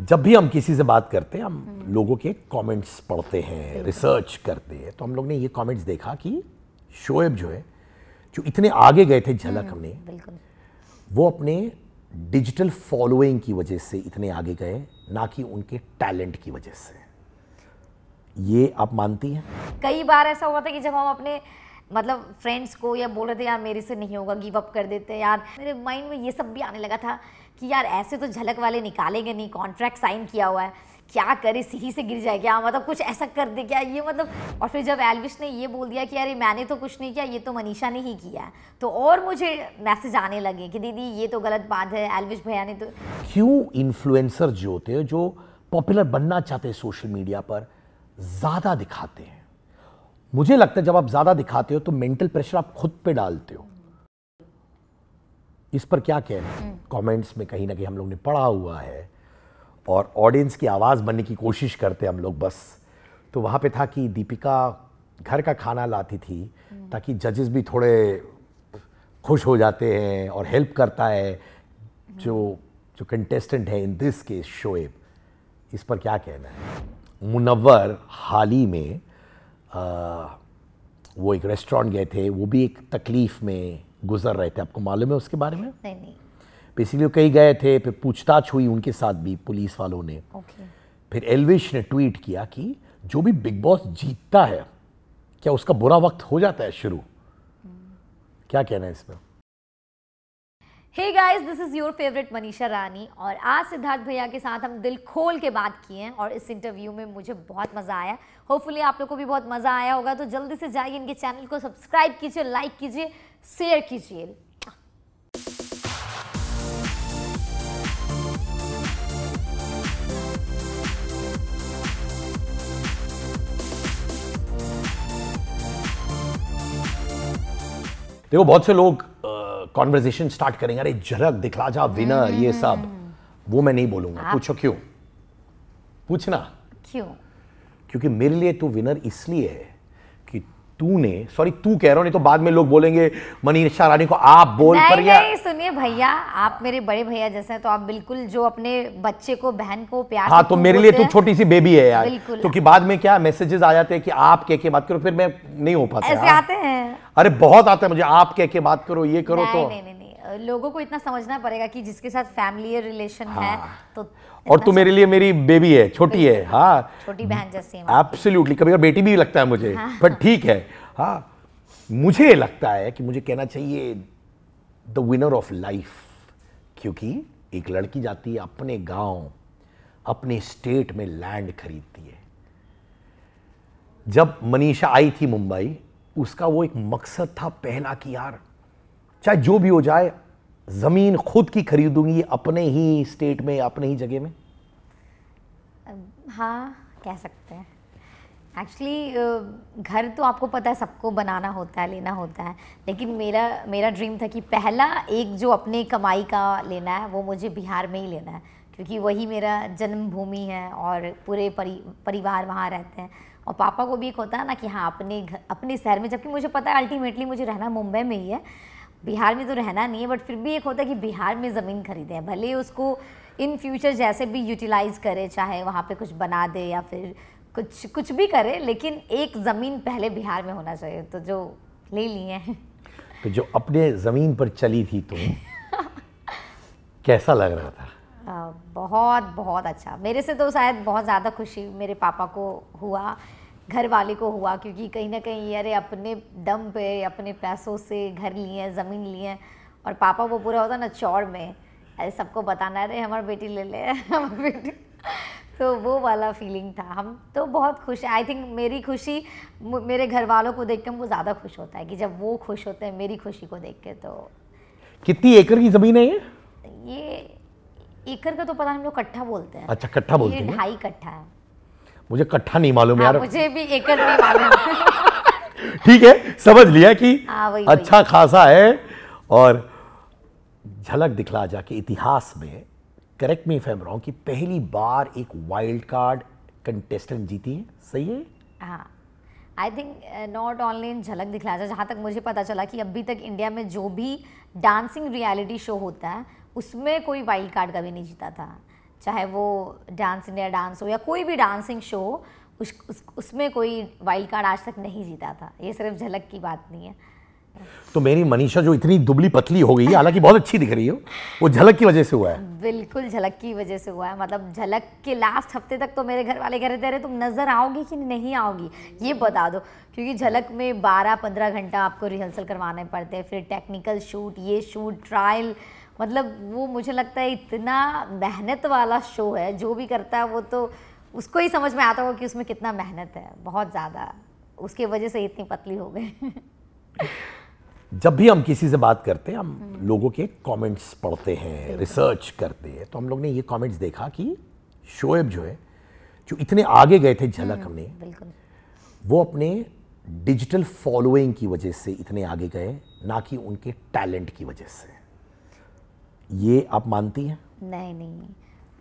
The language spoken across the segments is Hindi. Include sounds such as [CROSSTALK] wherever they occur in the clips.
जब भी हम किसी से बात करते हैं हम हम्म। लोगों के कमेंट्स पढ़ते हैं रिसर्च करते हैं तो हम लोग ने ये कमेंट्स देखा कि शोएब जो है जो इतने आगे गए थे झलक हम्म, हमने वो अपने डिजिटल फॉलोइंग की वजह से इतने आगे गए ना कि उनके टैलेंट की वजह से ये आप मानती हैं कई बार ऐसा हुआ था कि जब हम अपने मतलब फ्रेंड्स को या बोल रहे थे यार मेरे से नहीं होगा गिव अप कर देते यार मेरे माइंड में ये सब भी आने लगा था कि यार ऐसे तो झलक वाले निकालेंगे नहीं कॉन्ट्रैक्ट साइन किया हुआ है क्या करे सीढ़ी से गिर जाए क्या मतलब कुछ ऐसा कर दे क्या ये मतलब और फिर जब एलविश ने ये बोल दिया कि अरे मैंने तो कुछ नहीं किया ये तो मनीषा ने ही किया तो और मुझे मैसेज आने लगे कि दीदी ये तो गलत बात है एलविश भैया ने तो क्यों इन्फ्लुएंसर जो होते हैं जो पॉपुलर बनना चाहते हैं सोशल मीडिया पर ज़्यादा दिखाते हैं मुझे लगता है जब आप ज़्यादा दिखाते हो तो मेंटल प्रेशर आप खुद पे डालते हो इस पर क्या कहना है हम्म। कमेंट्स में कहीं ना कहीं हम लोग ने पढ़ा हुआ है और ऑडियंस की आवाज़ बनने की कोशिश करते हम लोग बस तो वहाँ पे था कि दीपिका घर का खाना लाती थी हम्म। ताकि जजेस भी थोड़े खुश हो जाते हैं और हेल्प करता है हम्म। जो जो कंटेस्टेंट है इन दिस केस शोएब इस पर क्या कहना है मुनवर हाल ही में वो एक रेस्टोरेंट गए थे वो भी एक तकलीफ़ में गुजर रहे थे आपको मालूम है उसके बारे में नहीं नहीं बेसिकली गए थे फिर पूछताछ हुई उनके साथ भी पुलिस वालों ने okay. फिर एलविश ने ट्वीट किया कि जो भी बिग बॉस जीतता है क्या उसका बुरा वक्त हो जाता है शुरू hmm. क्या कहना है इसमें hey guys this is your favourite Manisha Rani और आज सिद्धार्थ भैया के साथ हम दिल खोल के बात किए हैं और इस इंटरव्यू में मुझे बहुत मज़ा आया होपफुली आप लोग को भी बहुत मज़ा आया होगा तो जल्दी से जाइए इनके चैनल को सब्सक्राइब कीजिए लाइक कीजिए शेयर कीजिए देखो बहुत से लोग कॉन्वर्जेशन स्टार्ट करेंगे अरे झलक दिखला जा विनर हम्म, ये हम्म, सब हम्म। वो मैं नहीं बोलूंगा पूछो क्यों पूछना क्यों क्योंकि मेरे लिए तू विनर इसलिए है तूने सॉरी तू कह रहा नहीं तो बाद में लोग बोलेंगे मनीषा रानी को आप बोल नहीं, पर नहीं, नहीं सुनिए भैया आप मेरे बड़े भैया जैसे हैं तो आप बिल्कुल जो अपने बच्चे को बहन को प्यार हाँ तो मेरे लिए तू छोटी सी बेबी है यार क्योंकि बाद में क्या मैसेजेस आ जाते हैं कि आप कह के बात करो फिर मैं नहीं हो पाता ऐसे आते हैं अरे बहुत आते हैं मुझे आप कह के बात करो ये करो तो लोगों को इतना समझना पड़ेगा कि जिसके साथ फैमिली रिलेशन हाँ। है तो और तू मेरे लिए मेरी बेबी है छोटी है हाँ छोटी बहन जैसी एब्सोल्युटली कभी बेटी भी लगता है मुझे पर हाँ। ठीक है हाँ मुझे लगता है कि मुझे कहना चाहिए द विनर ऑफ लाइफ क्योंकि एक लड़की जाती है अपने गांव अपने स्टेट में लैंड खरीदती है जब मनीषा आई थी मुंबई उसका वो एक मकसद था पहला कि यार चाहे जो भी हो जाए ज़मीन खुद की खरीदूंगी अपने ही स्टेट में अपने ही जगह में हाँ कह सकते हैं एक्चुअली घर तो आपको पता है सबको बनाना होता है लेना होता है लेकिन मेरा मेरा ड्रीम था कि पहला एक जो अपने कमाई का लेना है वो मुझे बिहार में ही लेना है क्योंकि वही मेरा जन्मभूमि है और पूरे परि, परिवार वहाँ रहते हैं और पापा को भी एक होता है ना कि हाँ अपने घर अपने शहर में जबकि मुझे पता है अल्टीमेटली मुझे रहना मुंबई में ही है बिहार में तो रहना नहीं है बट फिर भी एक होता है कि बिहार में ज़मीन खरीदें भले ही उसको इन फ्यूचर जैसे भी यूटिलाइज़ करे चाहे वहाँ पे कुछ बना दे या फिर कुछ कुछ भी करे लेकिन एक ज़मीन पहले बिहार में होना चाहिए तो जो ले लिए हैं तो जो अपने ज़मीन पर चली थी तुम कैसा लग रहा था बहुत बहुत अच्छा मेरे से तो शायद बहुत ज़्यादा खुशी मेरे पापा को हुआ घर वाले को हुआ क्योंकि कहीं ना कहीं अरे अपने दम पे अपने पैसों से घर लिए ज़मीन लिए हैं और पापा वो पूरा होता ना चौड़ में अरे सबको बताना अरे हमारी बेटी ले ले [LAUGHS] हमारी बेटी तो वो वाला फीलिंग था हम तो बहुत खुश आई थिंक मेरी खुशी मेरे घर वालों को देख के हमको ज़्यादा खुश होता है कि जब वो खुश होते हैं मेरी खुशी को देख के तो कितनी एकड़ की ज़मीन है ये ये एकड़ का तो पता नहीं हम लोग कट्ठा बोलते हैं अच्छा कट्ठा बोलते हैं ढाई कट्ठा है मुझे कट्ठा नहीं मालूम हाँ, यार मुझे भी एकड़ नहीं मालूम [LAUGHS] ठीक है समझ लिया कि हाँ, वही, अच्छा वही। खासा है और झलक दिखला जा इतिहास में करेक्ट मी फैम रहा कि पहली बार एक वाइल्ड कार्ड कंटेस्टेंट जीती है सही है हाँ I think not only in Jhalak Dikhla जा जहाँ तक मुझे पता चला कि अभी तक इंडिया में जो भी डांसिंग रियलिटी शो होता है उसमें कोई वाइल्ड कार्ड कभी नहीं जीता था चाहे वो डांस इंडिया डांस हो या कोई भी डांसिंग शो उस, उस उसमें कोई वाइल्ड कार्ड आज तक नहीं जीता था ये सिर्फ झलक की बात नहीं है तो मेरी मनीषा जो इतनी दुबली पतली हो गई है हालांकि बहुत अच्छी दिख रही हो वो झलक की वजह से हुआ है बिल्कुल झलक की वजह से हुआ है मतलब झलक के लास्ट हफ्ते तक तो मेरे घर वाले कह रहे थे अरे तुम नज़र आओगी कि नहीं आओगी ये बता दो क्योंकि झलक में 12-15 घंटा आपको रिहर्सल करवाने पड़ते हैं फिर टेक्निकल शूट ये शूट ट्रायल मतलब वो मुझे लगता है इतना मेहनत वाला शो है जो भी करता है वो तो उसको ही समझ में आता होगा कि उसमें कितना मेहनत है बहुत ज़्यादा उसके वजह से इतनी पतली हो गई [LAUGHS] जब भी हम किसी से बात करते हैं हम हम्म। लोगों के कमेंट्स पढ़ते हैं रिसर्च करते हैं तो हम लोग ने ये कमेंट्स देखा कि शोएब जो है जो इतने आगे गए थे झलक हम्म, हमने वो अपने डिजिटल फॉलोइंग की वजह से इतने आगे गए ना कि उनके टैलेंट की वजह से ये आप मानती हैं नहीं नहीं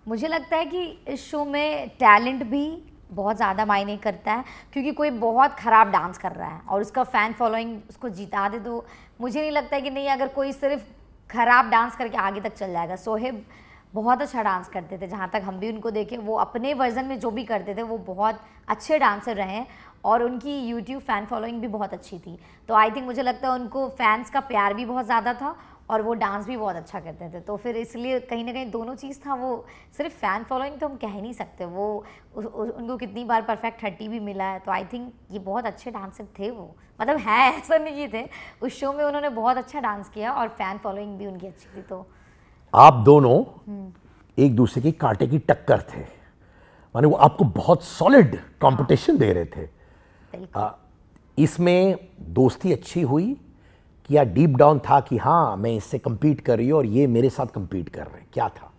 मुझे लगता है कि इस शो में टैलेंट भी बहुत ज़्यादा मायने करता है क्योंकि कोई बहुत ख़राब डांस कर रहा है और उसका फ़ैन फॉलोइंग उसको जिता दे तो मुझे नहीं लगता है कि नहीं अगर कोई सिर्फ ख़राब डांस करके आगे तक चल जाएगा सोहेब बहुत अच्छा डांस करते थे जहाँ तक हम भी उनको देखें वो अपने वर्जन में जो भी करते थे वो बहुत अच्छे डांसर रहे और उनकी यूट्यूब फ़ैन फॉलोइंग भी बहुत अच्छी थी तो आई थिंक मुझे लगता है उनको फैंस का प्यार भी बहुत ज़्यादा था और वो डांस भी बहुत अच्छा करते थे तो फिर इसलिए कहीं ना कहीं दोनों चीज़ था वो सिर्फ फ़ैन फॉलोइंग तो हम कह नहीं सकते वो उ, उ, उनको कितनी बार परफेक्ट थर्टी भी मिला है तो आई थिंक ये बहुत अच्छे डांसर थे वो मतलब है ऐसा नहीं थे उस शो में उन्होंने बहुत अच्छा डांस किया और फ़ैन फॉलोइंग भी उनकी अच्छी थी तो आप दोनों हम्म। एक दूसरे की कांटे की टक्कर थे माने वो आपको बहुत सॉलिड कंपटीशन हाँ। दे रहे थे इसमें दोस्ती अच्छी हुई क्या डीप डाउन था कि हाँ मैं इससे कम्पीट कर रही हूँ और ये मेरे साथ कम्पीट कर रहे हैं क्या था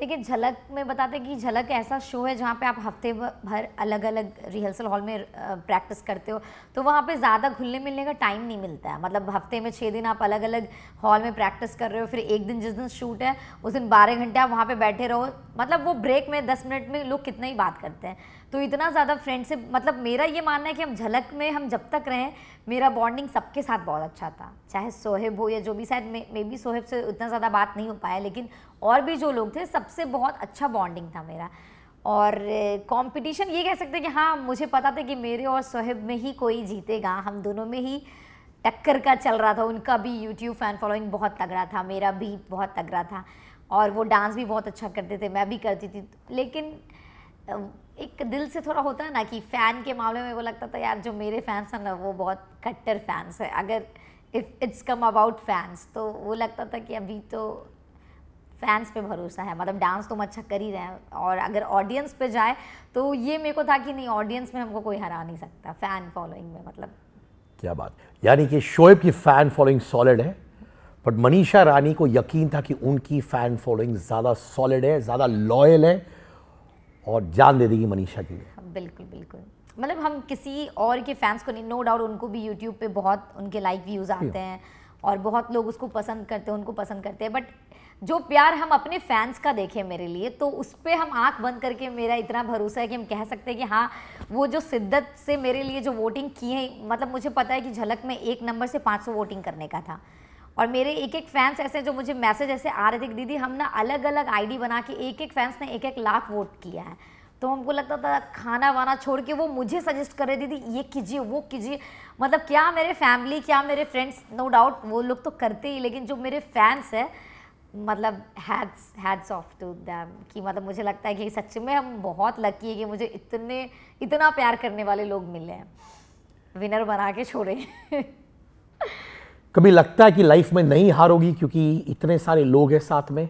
देखिए झलक में बताते कि झलक ऐसा शो है जहाँ पे आप हफ्ते भर अलग अलग रिहर्सल हॉल में प्रैक्टिस करते हो तो वहाँ पे ज़्यादा घुलने मिलने का टाइम नहीं मिलता है मतलब हफ्ते में छः दिन आप अलग अलग हॉल में प्रैक्टिस कर रहे हो फिर एक दिन जिस दिन शूट है उस दिन बारह घंटे आप वहाँ पर बैठे रहो मतलब वो ब्रेक में दस मिनट में लोग कितना ही बात करते हैं तो इतना ज़्यादा फ्रेंडशिप मतलब मेरा ये मानना है कि हम झलक में हम जब तक रहें मेरा बॉन्डिंग सबके साथ बहुत अच्छा था चाहे सोहेब हो या जो भी शायद मे, मे बी सोहेब से उतना ज़्यादा बात नहीं हो पाया लेकिन और भी जो लोग थे सबसे बहुत अच्छा बॉन्डिंग था मेरा और कंपटीशन ये कह सकते हैं कि हाँ मुझे पता था कि मेरे और सोहेब में ही कोई जीतेगा हम दोनों में ही टक्कर का चल रहा था उनका भी यूट्यूब फ़ैन फॉलोइंग बहुत तगड़ा था मेरा भी बहुत तगड़ा था और वो डांस भी बहुत अच्छा करते थे मैं भी करती थी लेकिन एक दिल से थोड़ा होता है ना कि फ़ैन के मामले में वो लगता था यार जो मेरे फैंस हैं ना वो बहुत कट्टर फैंस है अगर if it's come about fans तो वो लगता था कि अभी तो फैंस पे भरोसा है मतलब डांस तो हम अच्छा कर ही रहे हैं और अगर ऑडियंस पे जाए तो ये मेरे को था कि नहीं ऑडियंस में हमको कोई हरा नहीं सकता फ़ैन फॉलोइंग में मतलब क्या बात यानी कि शोएब की फ़ैन फॉलोइंग सॉलिड है बट मनीषा रानी को यकीन था कि उनकी फ़ैन फॉलोइंग ज़्यादा सॉलिड है ज़्यादा लॉयल है और जान दे देगी मनीषा के लिए हाँ, बिल्कुल बिल्कुल मतलब हम किसी और के फैंस को नहीं नो no डाउट उनको भी यूट्यूब पे बहुत उनके लाइक व्यूज़ आते हैं और बहुत लोग उसको पसंद करते हैं उनको पसंद करते हैं बट जो प्यार हम अपने फैंस का देखें मेरे लिए तो उस पर हम आंख बंद करके मेरा इतना भरोसा है कि हम कह सकते हैं कि हाँ वो जो शिद्दत से मेरे लिए जो वोटिंग की है मतलब मुझे पता है कि झलक में एक नंबर से 500 वोटिंग करने का था और मेरे एक एक फैंस ऐसे जो मुझे मैसेज ऐसे आ रहे थे कि दीदी हम ना अलग अलग आईडी बना के एक एक फैंस ने एक एक लाख वोट किया है तो हमको लगता था खाना वाना छोड़ के वो मुझे सजेस्ट कर रहे दीदी ये कीजिए वो कीजिए मतलब क्या मेरे फैमिली क्या मेरे फ्रेंड्स नो डाउट वो लोग तो करते ही लेकिन जो मेरे फैंस है मतलब hats hats off to them कि मतलब मुझे लगता है कि सच में हम बहुत लकी है कि मुझे इतने इतना प्यार करने वाले लोग मिले हैं विनर बना के छोड़े [LAUGHS] कभी लगता है कि लाइफ में नहीं हारोगी क्योंकि इतने सारे लोग हैं साथ में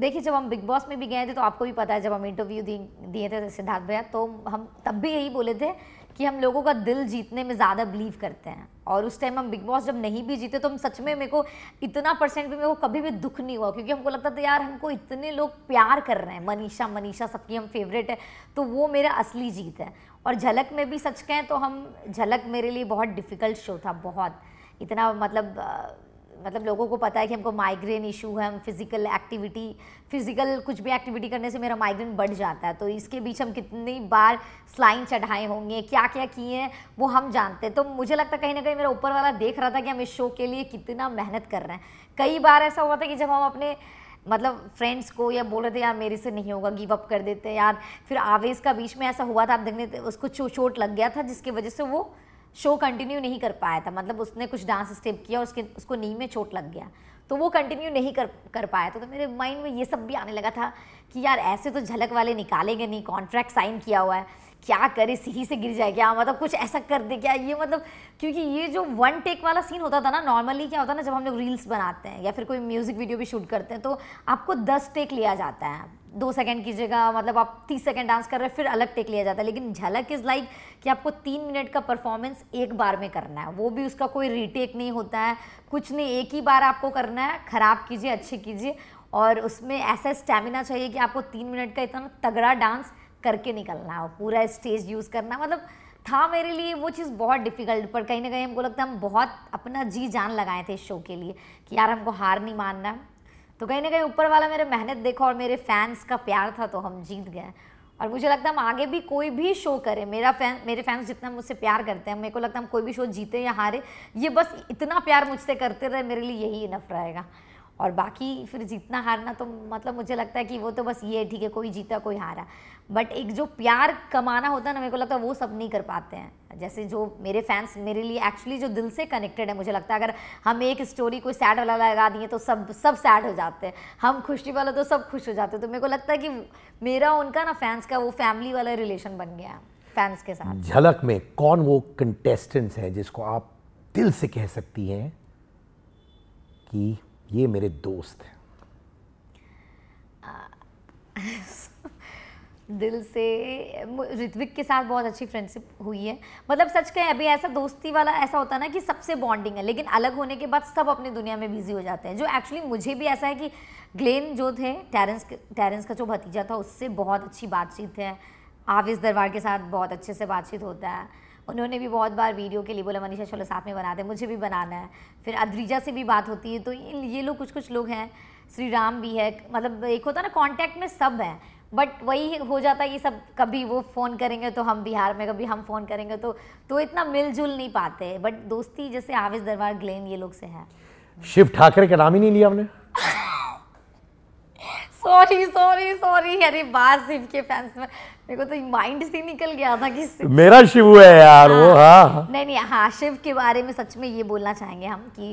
देखिए जब हम बिग बॉस में भी गए थे तो आपको भी पता है जब हम इंटरव्यू दिए थे तो सिद्धार्थ भैया तो हम तब भी यही बोले थे कि हम लोगों का दिल जीतने में ज़्यादा बिलीव करते हैं और उस टाइम हम बिग बॉस जब नहीं भी जीते तो हम सच में मेरे को इतना परसेंट भी मेरे को कभी भी दुख नहीं हुआ क्योंकि हमको लगता था यार हमको इतने लोग प्यार कर रहे हैं मनीषा मनीषा सबकी हम फेवरेट है तो वो मेरा असली जीत है और झलक में भी सच कहें तो हम झलक मेरे लिए बहुत डिफ़िकल्ट शो था बहुत इतना मतलब मतलब लोगों को पता है कि हमको माइग्रेन इशू है हम फिज़िकल एक्टिविटी फिज़िकल कुछ भी एक्टिविटी करने से मेरा माइग्रेन बढ़ जाता है तो इसके बीच हम कितनी बार स्लाइन चढ़ाए होंगे क्या क्या किए हैं वो हम जानते हैं तो मुझे लगता कहीं ना कहीं मेरा ऊपर वाला देख रहा था कि हम इस शो के लिए कितना मेहनत कर रहे हैं कई बार ऐसा हुआ था कि जब हम अपने मतलब फ्रेंड्स को या बोल रहे थे यार मेरे से नहीं होगा गिव अप कर देते यार फिर आवेश का बीच में ऐसा हुआ था आप देखने उसको उसको चोट लग गया था जिसकी वजह से वो शो कंटिन्यू नहीं कर पाया था मतलब उसने कुछ डांस स्टेप किया और उसके उसको नी में चोट लग गया तो वो कंटिन्यू नहीं कर कर पाया तो, तो मेरे माइंड में ये सब भी आने लगा था कि यार ऐसे तो झलक वाले निकालेंगे नहीं कॉन्ट्रैक्ट साइन किया हुआ है क्या करे सीही से गिर जाए क्या मतलब कुछ ऐसा कर दे क्या ये मतलब क्योंकि ये जो वन टेक वाला सीन होता था ना नॉर्मली क्या होता है ना जब हम लोग रील्स बनाते हैं या फिर कोई म्यूज़िक वीडियो भी शूट करते हैं तो आपको दस टेक लिया जाता है दो सेकंड की जगह मतलब आप तीस सेकंड डांस कर रहे हैं फिर अलग टेक लिया जाता है लेकिन झलक इज़ लाइक कि आपको तीन मिनट का परफॉर्मेंस एक बार में करना है वो भी उसका कोई रीटेक नहीं होता है कुछ नहीं एक ही बार आपको करना है ख़राब कीजिए अच्छे कीजिए और उसमें ऐसा स्टेमिना चाहिए कि आपको तीन मिनट का इतना तगड़ा डांस करके निकलना हो पूरा स्टेज यूज़ करना मतलब था मेरे लिए वो चीज़ बहुत डिफ़िकल्ट पर कहीं ना कहीं हमको लगता है हम बहुत अपना जी जान लगाए थे इस शो के लिए कि यार हमको हार नहीं मानना तो कहीं ना कहीं ऊपर वाला मेरे मेहनत देखो और मेरे फैंस का प्यार था तो हम जीत गए और मुझे लगता है हम आगे भी कोई भी शो करें मेरा फैन मेरे फैंस जितना मुझसे प्यार करते हैं मेरे को लगता है हम कोई भी शो जीते या हारे ये बस इतना प्यार मुझसे करते रहे मेरे लिए यही इनफ रहेगा और बाकी फिर जीतना हारना तो मतलब मुझे लगता है कि वो तो बस ये है ठीक है कोई जीता कोई हारा बट एक जो प्यार कमाना होता है ना मेरे को लगता है वो सब नहीं कर पाते हैं जैसे जो मेरे फैंस मेरे लिए एक्चुअली जो दिल से कनेक्टेड है मुझे लगता है अगर हम एक स्टोरी कोई सैड वाला लगा दिए तो सब सब सैड हो जाते हैं हम खुशी वाला तो सब खुश हो जाते हैं तो मेरे को लगता है कि मेरा उनका ना फैंस का वो फैमिली वाला रिलेशन बन गया फैंस के साथ झलक में कौन वो कंटेस्टेंट्स हैं जिसको आप दिल से कह सकती हैं कि ये मेरे दोस्त हैं [LAUGHS] दिल से ऋत्विक के साथ बहुत अच्छी फ्रेंडशिप हुई है मतलब सच कहें अभी ऐसा दोस्ती वाला ऐसा होता ना कि सबसे बॉन्डिंग है लेकिन अलग होने के बाद सब अपनी दुनिया में बिजी हो जाते हैं जो एक्चुअली मुझे भी ऐसा है कि ग्लेन जो थे टेरेंस टेरेंस का जो भतीजा था उससे बहुत अच्छी बातचीत है आविस दरबार के साथ बहुत अच्छे से बातचीत होता है उन्होंने भी बहुत बार वीडियो के लिए बोला मनीषा चलो साथ में बना दे मुझे भी बनाना है फिर अद्रीजा से भी बात होती है तो ये लोग कुछ कुछ लोग हैं श्री राम भी है मतलब एक होता है ना कॉन्टैक्ट में सब है बट वही हो जाता है ये सब कभी वो फ़ोन करेंगे तो हम बिहार में कभी हम फ़ोन करेंगे तो तो इतना मिलजुल नहीं पाते बट दोस्ती जैसे आवेश दरबार ग्लेन ये लोग से है शिव ठाकरे का नाम ही नहीं लिया हमने सॉरी सॉरी सॉरी अरे बात शिव के फैंस में मेरे को तो माइंड से निकल गया था कि मेरा शिव है यार हाँ, वो हाँ नहीं नहीं हाँ शिव के बारे में सच में ये बोलना चाहेंगे हम कि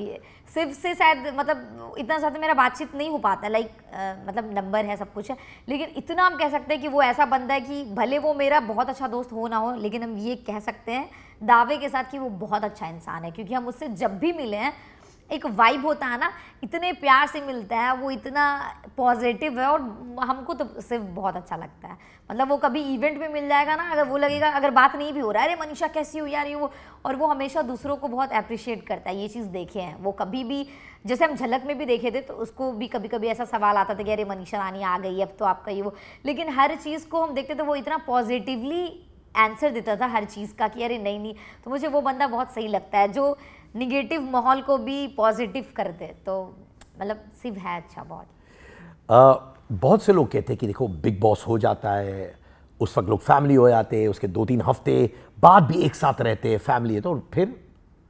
शिव से शायद मतलब इतना ज़्यादा मेरा बातचीत नहीं हो पाता लाइक मतलब नंबर है सब कुछ है लेकिन इतना हम कह सकते हैं कि वो ऐसा बंदा है कि भले वो मेरा बहुत अच्छा दोस्त हो ना हो लेकिन हम ये कह सकते हैं दावे के साथ कि वो बहुत अच्छा इंसान है क्योंकि हम उससे जब भी मिले हैं एक वाइब होता है ना इतने प्यार से मिलता है वो इतना पॉजिटिव है और हमको तो सिर्फ बहुत अच्छा लगता है मतलब वो कभी इवेंट में मिल जाएगा ना अगर वो लगेगा अगर बात नहीं भी हो रहा है अरे मनीषा कैसी हो यार ये वो और वो हमेशा दूसरों को बहुत अप्रिशिएट करता है ये चीज़ देखे हैं वो कभी भी जैसे हम झलक में भी देखे थे तो उसको भी कभी कभी ऐसा सवाल आता था कि अरे मनीषा रानी आ गई अब तो आपका ये वो लेकिन हर चीज़ को हम देखते थे तो वो इतना पॉजिटिवली आंसर देता था हर चीज़ का कि अरे नहीं नहीं तो मुझे वो बंदा बहुत सही लगता है जो निगेटिव माहौल को भी पॉजिटिव कर दे तो मतलब सिर्फ है अच्छा बहुत आ, बहुत से लोग कहते हैं कि देखो बिग बॉस हो जाता है उस वक्त लोग फैमिली हो जाते हैं उसके दो तीन हफ्ते बाद भी एक साथ रहते हैं फैमिली है तो फिर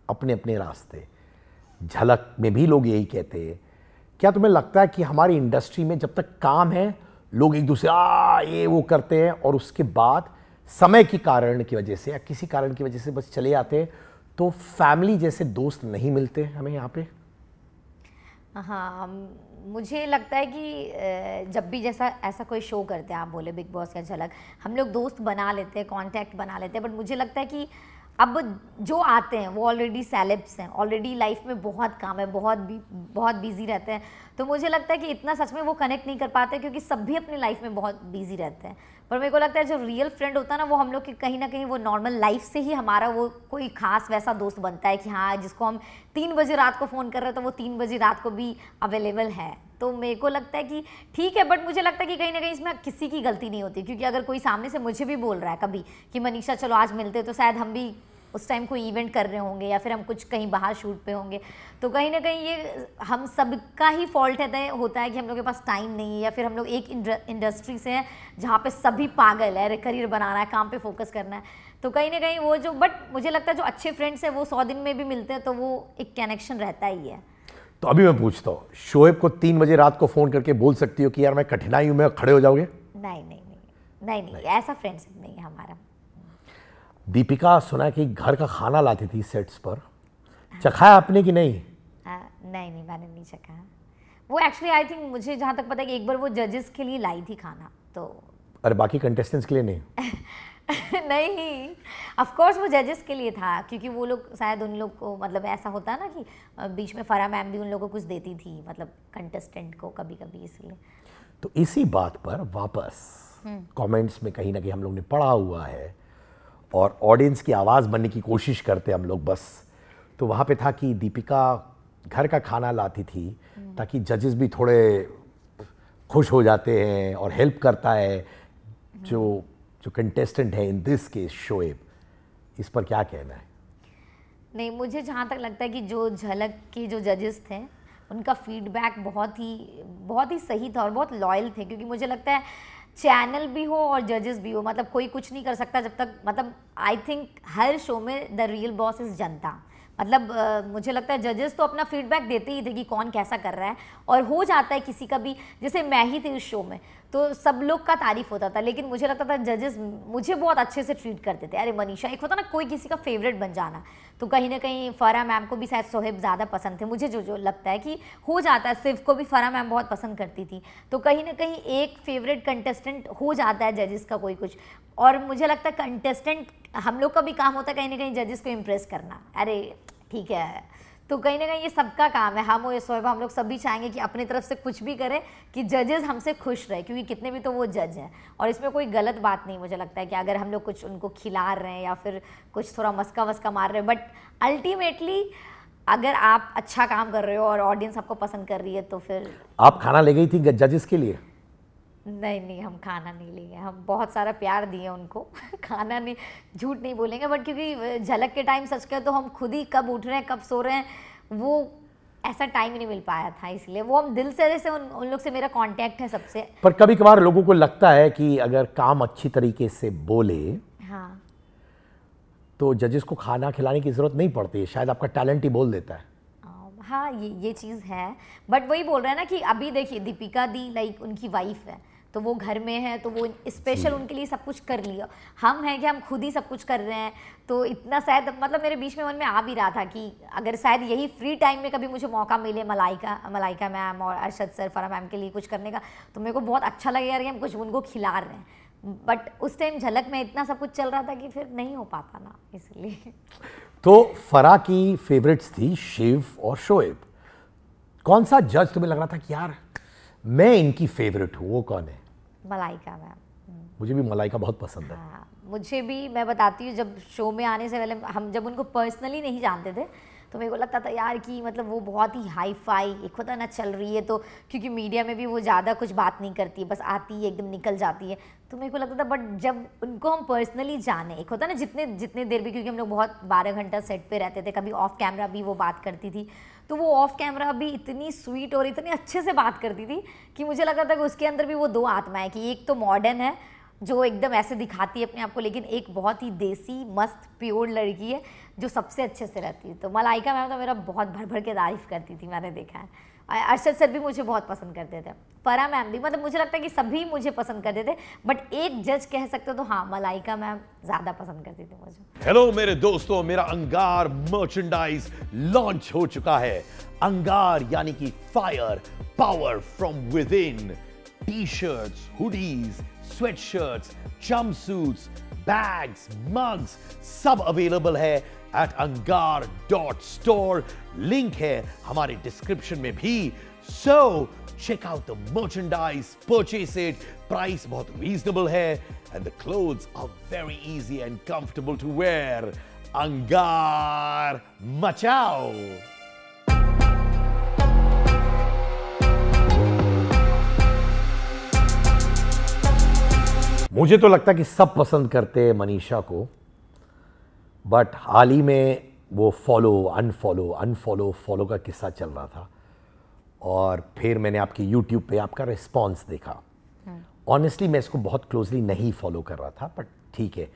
अपने अपने रास्ते झलक में भी लोग यही कहते हैं क्या तुम्हें लगता है कि हमारी इंडस्ट्री में जब तक काम है लोग एक दूसरे आ ये वो करते हैं और उसके बाद समय की कारण की वजह से या किसी कारण की वजह से बस चले आते तो फैमिली जैसे दोस्त नहीं मिलते हमें यहाँ पे हाँ मुझे लगता है कि जब भी जैसा ऐसा कोई शो करते हैं आप बोले बिग बॉस या झलक हम लोग दोस्त बना लेते हैं कॉन्टैक्ट बना लेते हैं बट मुझे लगता है कि अब जो आते हैं वो ऑलरेडी सेलेब्स हैं ऑलरेडी लाइफ में बहुत काम है बहुत भी बहुत बिजी रहते हैं तो मुझे लगता है कि इतना सच में वो कनेक्ट नहीं कर पाते क्योंकि सब भी अपनी लाइफ में बहुत बिजी रहते हैं पर मेरे को लगता है जो रियल फ्रेंड होता है ना वो हम लोग के कहीं ना कहीं वो नॉर्मल लाइफ से ही हमारा वो कोई खास वैसा दोस्त बनता है कि हाँ जिसको हम तीन बजे रात को फ़ोन कर रहे थे तो वो तीन बजे रात को भी अवेलेबल है तो मेरे को लगता है कि ठीक है बट मुझे लगता है कि कहीं ना कहीं इसमें किसी की गलती नहीं होती क्योंकि अगर कोई सामने से मुझे भी बोल रहा है कभी कि मनीषा चलो आज मिलते तो शायद हम भी उस टाइम कोई इवेंट कर रहे होंगे या फिर हम कुछ कहीं बाहर शूट पे होंगे तो कहीं ना कहीं ये हम सबका ही फॉल्ट है होता है कि हम लोग के पास टाइम नहीं है या फिर हम लोग एक इंडस्ट्री से हैं जहाँ पे सभी पागल है करियर बनाना है काम पे फोकस करना है तो कहीं ना कहीं वो जो बट मुझे लगता है जो अच्छे फ्रेंड्स हैं वो सौ दिन में भी मिलते हैं तो वो एक कनेक्शन रहता ही है तो अभी मैं पूछता हूँ शोएब को तीन बजे रात को फ़ोन करके बोल सकती हो कि यार मैं कठिनाई हूँ मैं खड़े हो जाओगे नहीं नहीं नहीं नहीं, नहीं, नहीं, नहीं ऐसा फ्रेंडशिप नहीं है हमारा दीपिका सुना कि घर का खाना लाती थी सेट्स पर चखाया आपने कि नहीं आ, नहीं नहीं मैंने नहीं चखाया वो एक्चुअली आई थिंक मुझे जहाँ तक पता है कि एक बार वो जजेस के लिए लाई थी खाना तो अरे बाकी कंटेस्टेंट्स के लिए नहीं [LAUGHS] नहीं ऑफ कोर्स वो जजेस के लिए था क्योंकि वो लोग शायद उन लोग को मतलब ऐसा होता ना कि बीच में फरा मैम भी उन लोगों को कुछ देती थी मतलब कंटेस्टेंट को कभी कभी इसलिए तो इसी बात पर वापस कमेंट्स हम्म। में कहीं ना कहीं हम लोग ने पढ़ा हुआ है और ऑडियंस की आवाज़ बनने की कोशिश करते हम लोग बस तो वहाँ पे था कि दीपिका घर का खाना लाती थी हम्म। ताकि जजेस भी थोड़े खुश हो जाते हैं और हेल्प करता है हम्म। जो जो कंटेस्टेंट है इन दिस केस शोएब इस पर क्या कहना है नहीं मुझे जहाँ तक लगता है कि जो झलक के जो जजेस थे उनका फीडबैक बहुत ही बहुत ही सही था और बहुत लॉयल थे क्योंकि मुझे लगता है चैनल भी हो और जजेस भी हो मतलब कोई कुछ नहीं कर सकता जब तक मतलब आई थिंक हर शो में द रियल बॉस इज़ जनता मतलब uh, मुझे लगता है जजेस तो अपना फीडबैक देते ही थे कि कौन कैसा कर रहा है और हो जाता है किसी का भी जैसे मैं ही थी उस शो में तो सब लोग का तारीफ होता था लेकिन मुझे लगता था जजेस मुझे बहुत अच्छे से ट्रीट करते थे अरे मनीषा एक होता ना कोई किसी का फेवरेट बन जाना तो कहीं ना कहीं फ़रा मैम को भी शायद सोहेब ज़्यादा पसंद थे मुझे जो जो लगता है कि हो जाता है सिर्फ को भी फ़रा मैम बहुत पसंद करती थी तो कहीं ना कहीं एक फेवरेट कंटेस्टेंट हो जाता है जजेस का कोई कुछ और मुझे लगता है कंटेस्टेंट हम लोग का भी काम होता है कहीं ना कहीं जजेस को इम्प्रेस करना अरे ठीक है तो कहीं ना कहीं ये सबका काम है हम हो या सोएब हम लोग सभी चाहेंगे कि अपनी तरफ से कुछ भी करें कि जजेस हमसे खुश रहे क्योंकि कितने भी तो वो जज हैं और इसमें कोई गलत बात नहीं मुझे लगता है कि अगर हम लोग कुछ उनको खिला रहे हैं या फिर कुछ थोड़ा मस्का वस्का मार रहे हैं बट अल्टीमेटली अगर आप अच्छा काम कर रहे हो और ऑडियंस आपको पसंद कर रही है तो फिर आप खाना ले गई थी जजेस के लिए नहीं नहीं हम खाना नहीं लिए हम बहुत सारा प्यार दिए उनको [LAUGHS] खाना नहीं झूठ नहीं बोलेंगे बट क्योंकि झलक के टाइम सच कहें तो हम खुद ही कब उठ रहे हैं कब सो रहे हैं वो ऐसा टाइम नहीं मिल पाया था इसलिए वो हम दिल से जैसे उन उन लोग से मेरा कांटेक्ट है सबसे पर कभी कभार लोगों को लगता है कि अगर काम अच्छी तरीके से बोले हाँ तो जजेस को खाना खिलाने की ज़रूरत नहीं पड़ती शायद आपका टैलेंट ही बोल देता है हाँ ये ये चीज़ है बट वही बोल रहे हैं ना कि अभी देखिए दीपिका दी लाइक उनकी वाइफ है तो वो घर में है तो वो स्पेशल उनके लिए सब कुछ कर लिया हम हैं कि हम खुद ही सब कुछ कर रहे हैं तो इतना शायद मतलब मेरे बीच में मन में आ भी रहा था कि अगर शायद यही फ्री टाइम में कभी मुझे मौका मिले मलाइका मलाइका मैम और अरशद सर फरा मैम के लिए कुछ करने का तो मेरे को बहुत अच्छा लगे कि हम कुछ उनको खिला रहे हैं बट उस टाइम झलक में इतना सब कुछ चल रहा था कि फिर नहीं हो पाता ना इसलिए तो फरा की फेवरेट्स थी शिव और शोएब कौन सा जज तुम्हें लग रहा था कि यार मैं इनकी फेवरेट हूँ वो कौन है मलाइका मैम हम्म। मुझे भी मलाइका बहुत पसंद है हाँ, मुझे भी मैं बताती हूँ जब शो में आने से पहले हम जब उनको पर्सनली नहीं जानते थे तो मेरे को लगता था यार कि मतलब वो बहुत ही हाई फाई एक होता ना चल रही है तो क्योंकि मीडिया में भी वो ज़्यादा कुछ बात नहीं करती है बस आती है एकदम निकल जाती है तो मेरे को लगता था बट जब उनको हम पर्सनली जाने एक होता ना जितने जितने देर भी क्योंकि हम लोग बहुत बारह घंटा सेट पे रहते थे कभी ऑफ कैमरा भी वो बात करती थी तो वो ऑफ कैमरा भी इतनी स्वीट और इतनी अच्छे से बात करती थी कि मुझे लगा था कि उसके अंदर भी वो दो आत्मा है कि एक तो मॉडर्न है जो एकदम ऐसे दिखाती है अपने आप को लेकिन एक बहुत ही देसी मस्त प्योर लड़की है जो सबसे अच्छे से रहती है तो मलाइका मैम तो मेरा बहुत भर भर के तारीफ़ करती थी मैंने देखा है अरशद सर भी मुझे बहुत पसंद करते थे फरा मैम भी मतलब मुझे लगता है कि सभी मुझे पसंद करते थे बट एक जज कह सकते हो तो हाँ मलाइका मैम ज्यादा पसंद करती थी मुझे हेलो मेरे दोस्तों मेरा अंगार मर्चेंडाइज लॉन्च हो चुका है अंगार यानी कि fire power from within T shirt hoodies sweat shirts suit bags mugs सब अवेलेबल है at Angaar dot store link है हमारे डिस्क्रिप्शन में भी so check out the merchandise purchase it price बहुत रीजनेबल है and the clothes are very easy and comfortable to wear Angaar मचाओ मुझे तो लगता कि सब पसंद करते हैं मनीषा को बट हाल ही में वो फॉलो अनफॉलो अनफॉलो फॉलो का किस्सा चल रहा था और फिर मैंने आपकी यूट्यूब पे आपका रिस्पॉन्स देखा ऑनेस्टली हाँ। मैं इसको बहुत क्लोजली नहीं फॉलो कर रहा था बट ठीक है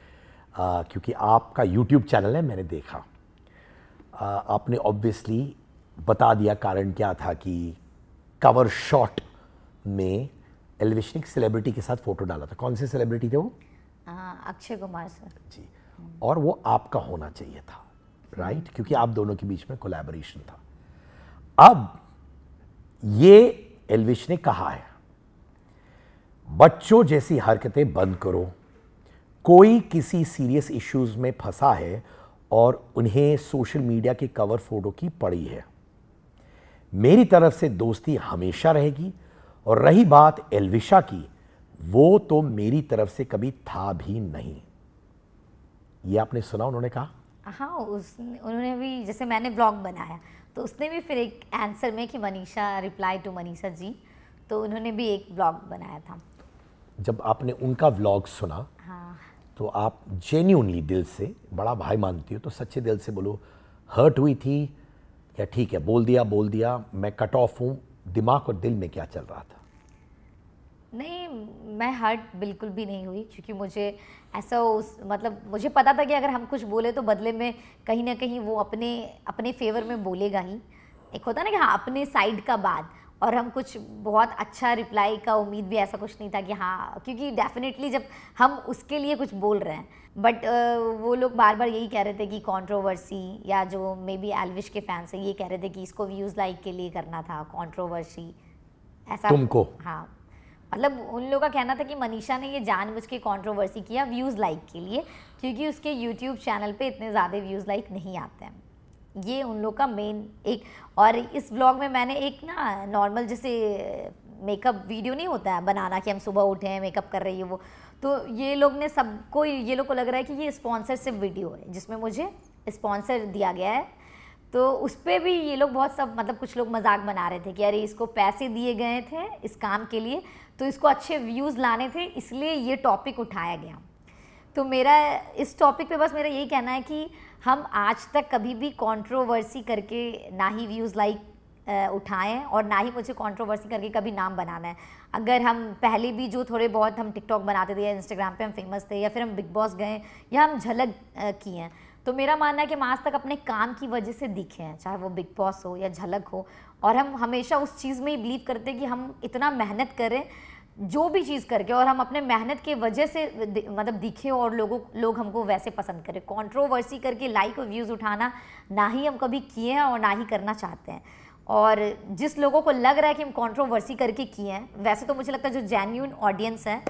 आ, क्योंकि आपका यूट्यूब चैनल है मैंने देखा आ, आपने ऑब्वियसली बता दिया कारण क्या था कि कवर शॉट में एलविश एक सेलिब्रिटी के साथ फ़ोटो डाला था कौन से सेलिब्रिटी थे वो अक्षय कुमार सर जी और वो आपका होना चाहिए था राइट right? क्योंकि आप दोनों के बीच में कोलैबोरेशन था अब ये एलविश ने कहा है बच्चों जैसी हरकतें बंद करो कोई किसी सीरियस इश्यूज में फंसा है और उन्हें सोशल मीडिया के कवर फोटो की पड़ी है मेरी तरफ से दोस्ती हमेशा रहेगी और रही बात एलविशा की वो तो मेरी तरफ से कभी था भी नहीं ये आपने सुना उन्होंने कहा हाँ उस उन्होंने भी जैसे मैंने ब्लॉग बनाया तो उसने भी फिर एक आंसर में कि मनीषा रिप्लाई टू मनीषा जी तो उन्होंने भी एक ब्लॉग बनाया था जब आपने उनका व्लॉग सुना हाँ। तो आप जेन्यूनली दिल से बड़ा भाई मानती हो तो सच्चे दिल से बोलो हर्ट हुई थी या ठीक है बोल दिया बोल दिया मैं कट ऑफ हूँ दिमाग और दिल में क्या चल रहा था नहीं मैं हर्ट बिल्कुल भी नहीं हुई क्योंकि मुझे ऐसा उस मतलब मुझे पता था कि अगर हम कुछ बोले तो बदले में कहीं ना कहीं वो अपने अपने फेवर में बोलेगा ही एक होता ना कि हाँ अपने साइड का बात और हम कुछ बहुत अच्छा रिप्लाई का उम्मीद भी ऐसा कुछ नहीं था कि हाँ क्योंकि डेफिनेटली जब हम उसके लिए कुछ बोल रहे हैं बट वो लोग बार बार यही कह रहे थे कि कंट्रोवर्सी या जो मे बी एलविश के फैंस हैं ये कह रहे थे कि इसको व्यूज़ लाइक के लिए करना था कंट्रोवर्सी ऐसा तुमको हाँ मतलब उन लोगों का कहना था कि मनीषा ने ये जानबूझ के कॉन्ट्रोवर्सी किया व्यूज़ लाइक के लिए क्योंकि उसके यूट्यूब चैनल पे इतने ज़्यादा व्यूज़ लाइक नहीं आते हैं ये उन लोग का मेन एक और इस ब्लॉग में मैंने एक ना नॉर्मल जैसे मेकअप वीडियो नहीं होता है बनाना कि हम सुबह उठे हैं मेकअप कर रही है वो तो ये लोग ने सबको ये लोग को लग रहा है कि ये स्पॉन्सरशिप वीडियो है जिसमें मुझे स्पॉन्सर दिया गया है तो उस पर भी ये लोग बहुत सब मतलब कुछ लोग मजाक बना रहे थे कि अरे इसको पैसे दिए गए थे इस काम के लिए तो इसको अच्छे व्यूज़ लाने थे इसलिए ये टॉपिक उठाया गया तो मेरा इस टॉपिक पे बस मेरा यही कहना है कि हम आज तक कभी भी कंट्रोवर्सी करके ना ही व्यूज़ लाइक उठाएं और ना ही मुझे कंट्रोवर्सी करके कभी नाम बनाना है अगर हम पहले भी जो थोड़े बहुत हम टिकटॉक बनाते थे या इंस्टाग्राम पे हम फेमस थे या फिर हम बिग बॉस गए या हम झलक किए हैं तो मेरा मानना है कि हम आज तक अपने काम की वजह से दिखे हैं चाहे वो बिग बॉस हो या झलक हो और हम हमेशा उस चीज़ में ही बिलीव करते हैं कि हम इतना मेहनत करें जो भी चीज़ करके और हम अपने मेहनत के वजह से मतलब दिखे और लोगों लोग हमको वैसे पसंद करें कंट्रोवर्सी करके लाइक और व्यूज़ उठाना ना ही हम कभी किए हैं और ना ही करना चाहते हैं और जिस लोगों को लग रहा है कि हम कंट्रोवर्सी करके किए हैं वैसे तो मुझे लगता है जो जेन्यून ऑडियंस है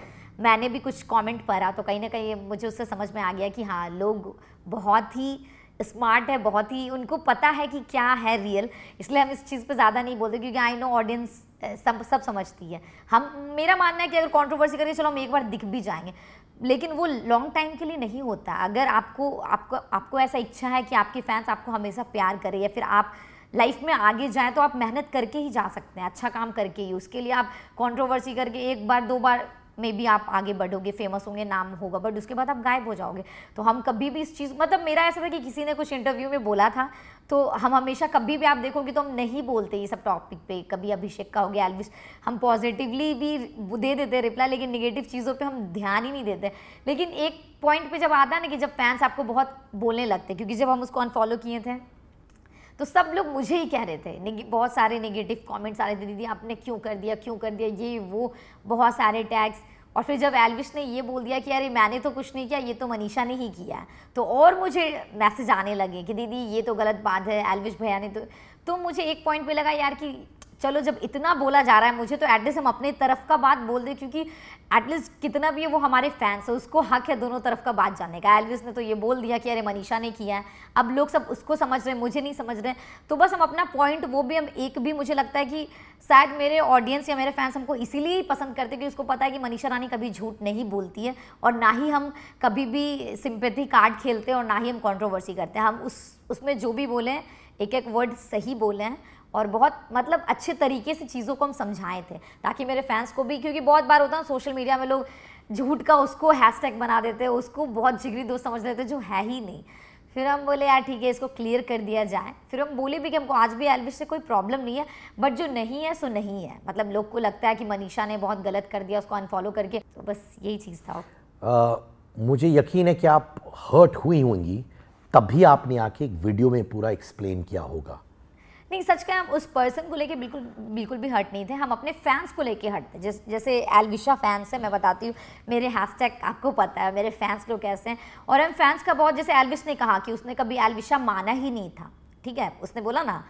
मैंने भी कुछ कमेंट पढ़ा तो कहीं ना कहीं मुझे उससे समझ में आ गया कि हाँ लोग बहुत ही स्मार्ट है बहुत ही उनको पता है कि क्या है रियल इसलिए हम इस चीज़ पे ज़्यादा नहीं बोलते क्योंकि आई नो ऑडियंस सब सब समझती है हम मेरा मानना है कि अगर कंट्रोवर्सी करेंगे चलो हम एक बार दिख भी जाएंगे लेकिन वो लॉन्ग टाइम के लिए नहीं होता अगर आपको आपको आपको ऐसा इच्छा है कि आपके फैंस आपको हमेशा प्यार करें या फिर आप लाइफ में आगे जाएं तो आप मेहनत करके ही जा सकते हैं अच्छा काम करके ही उसके लिए आप कंट्रोवर्सी करके एक बार दो बार मे भी आप आगे बढ़ोगे फेमस होंगे नाम होगा बट उसके बाद आप गायब हो जाओगे तो हम कभी भी इस चीज़ मतलब मेरा ऐसा था कि किसी ने कुछ इंटरव्यू में बोला था तो हम हमेशा कभी भी आप देखोगे तो हम नहीं बोलते ये सब टॉपिक पे कभी अभिषेक का हो गया एलविश हम पॉजिटिवली भी दे देते रिप्लाई लेकिन निगेटिव चीज़ों पर हम ध्यान ही नहीं देते लेकिन एक पॉइंट पर जब आता है ना कि जब फैंस आपको बहुत बोलने लगते क्योंकि जब हम उसको अनफॉलो किए थे तो सब लोग मुझे ही कह रहे थे बहुत सारे नेगेटिव कमेंट्स आ रहे थे दीदी आपने क्यों कर दिया क्यों कर दिया ये वो बहुत सारे टैग्स और फिर जब एलविश ने ये बोल दिया कि अरे मैंने तो कुछ नहीं किया ये तो मनीषा ने ही किया तो और मुझे मैसेज आने लगे कि दीदी ये तो गलत बात है एलविश भैया ने तो तो मुझे एक पॉइंट पे लगा यार कि चलो जब इतना बोला जा रहा है मुझे तो एटलीस्ट हम अपने तरफ का बात बोल दें क्योंकि एटलीस्ट कितना भी है वो हमारे फैंस है उसको हक है दोनों तरफ का बात जानने का एलविस ने तो ये बोल दिया कि अरे मनीषा ने किया है अब लोग सब उसको समझ रहे हैं मुझे नहीं समझ रहे तो बस हम अपना पॉइंट वो भी हम एक भी मुझे लगता है कि शायद मेरे ऑडियंस या मेरे फैंस हमको इसीलिए पसंद करते कि उसको पता है कि मनीषा रानी कभी झूठ नहीं बोलती है और ना ही हम कभी भी सिंपथी कार्ड खेलते हैं और ना ही हम कॉन्ट्रोवर्सी करते हैं हम उस उसमें जो भी बोलें एक एक वर्ड सही बोलें और बहुत मतलब अच्छे तरीके से चीज़ों को हम समझाए थे ताकि मेरे फैंस को भी क्योंकि बहुत बार होता है सोशल मीडिया में लोग झूठ का उसको हैशटैग बना देते हैं उसको बहुत जिगरी दोस्त समझ लेते जो है ही नहीं फिर हम बोले यार ठीक है इसको क्लियर कर दिया जाए फिर हम बोले भी कि हमको आज भी एलविश से कोई प्रॉब्लम नहीं है बट जो नहीं है सो नहीं है मतलब लोग को लगता है कि मनीषा ने बहुत गलत कर दिया उसको अनफॉलो करके तो बस यही चीज़ था आ, मुझे यकीन है कि आप हर्ट हुई होंगी तभी आपने आके एक वीडियो में पूरा एक्सप्लेन किया होगा नहीं सच कहें हम उस पर्सन को लेके बिल्कुल बिल्कुल भी हट नहीं थे हम अपने फैंस को लेके हट थे जैसे एलविशा फैंस है मैं बताती हूँ मेरे हैशटैग आपको पता है मेरे फैंस लोग कैसे हैं और हम फैंस का बहुत जैसे एलविश ने कहा कि उसने कभी एलविशा माना ही नहीं था ठीक है उसने बोला ना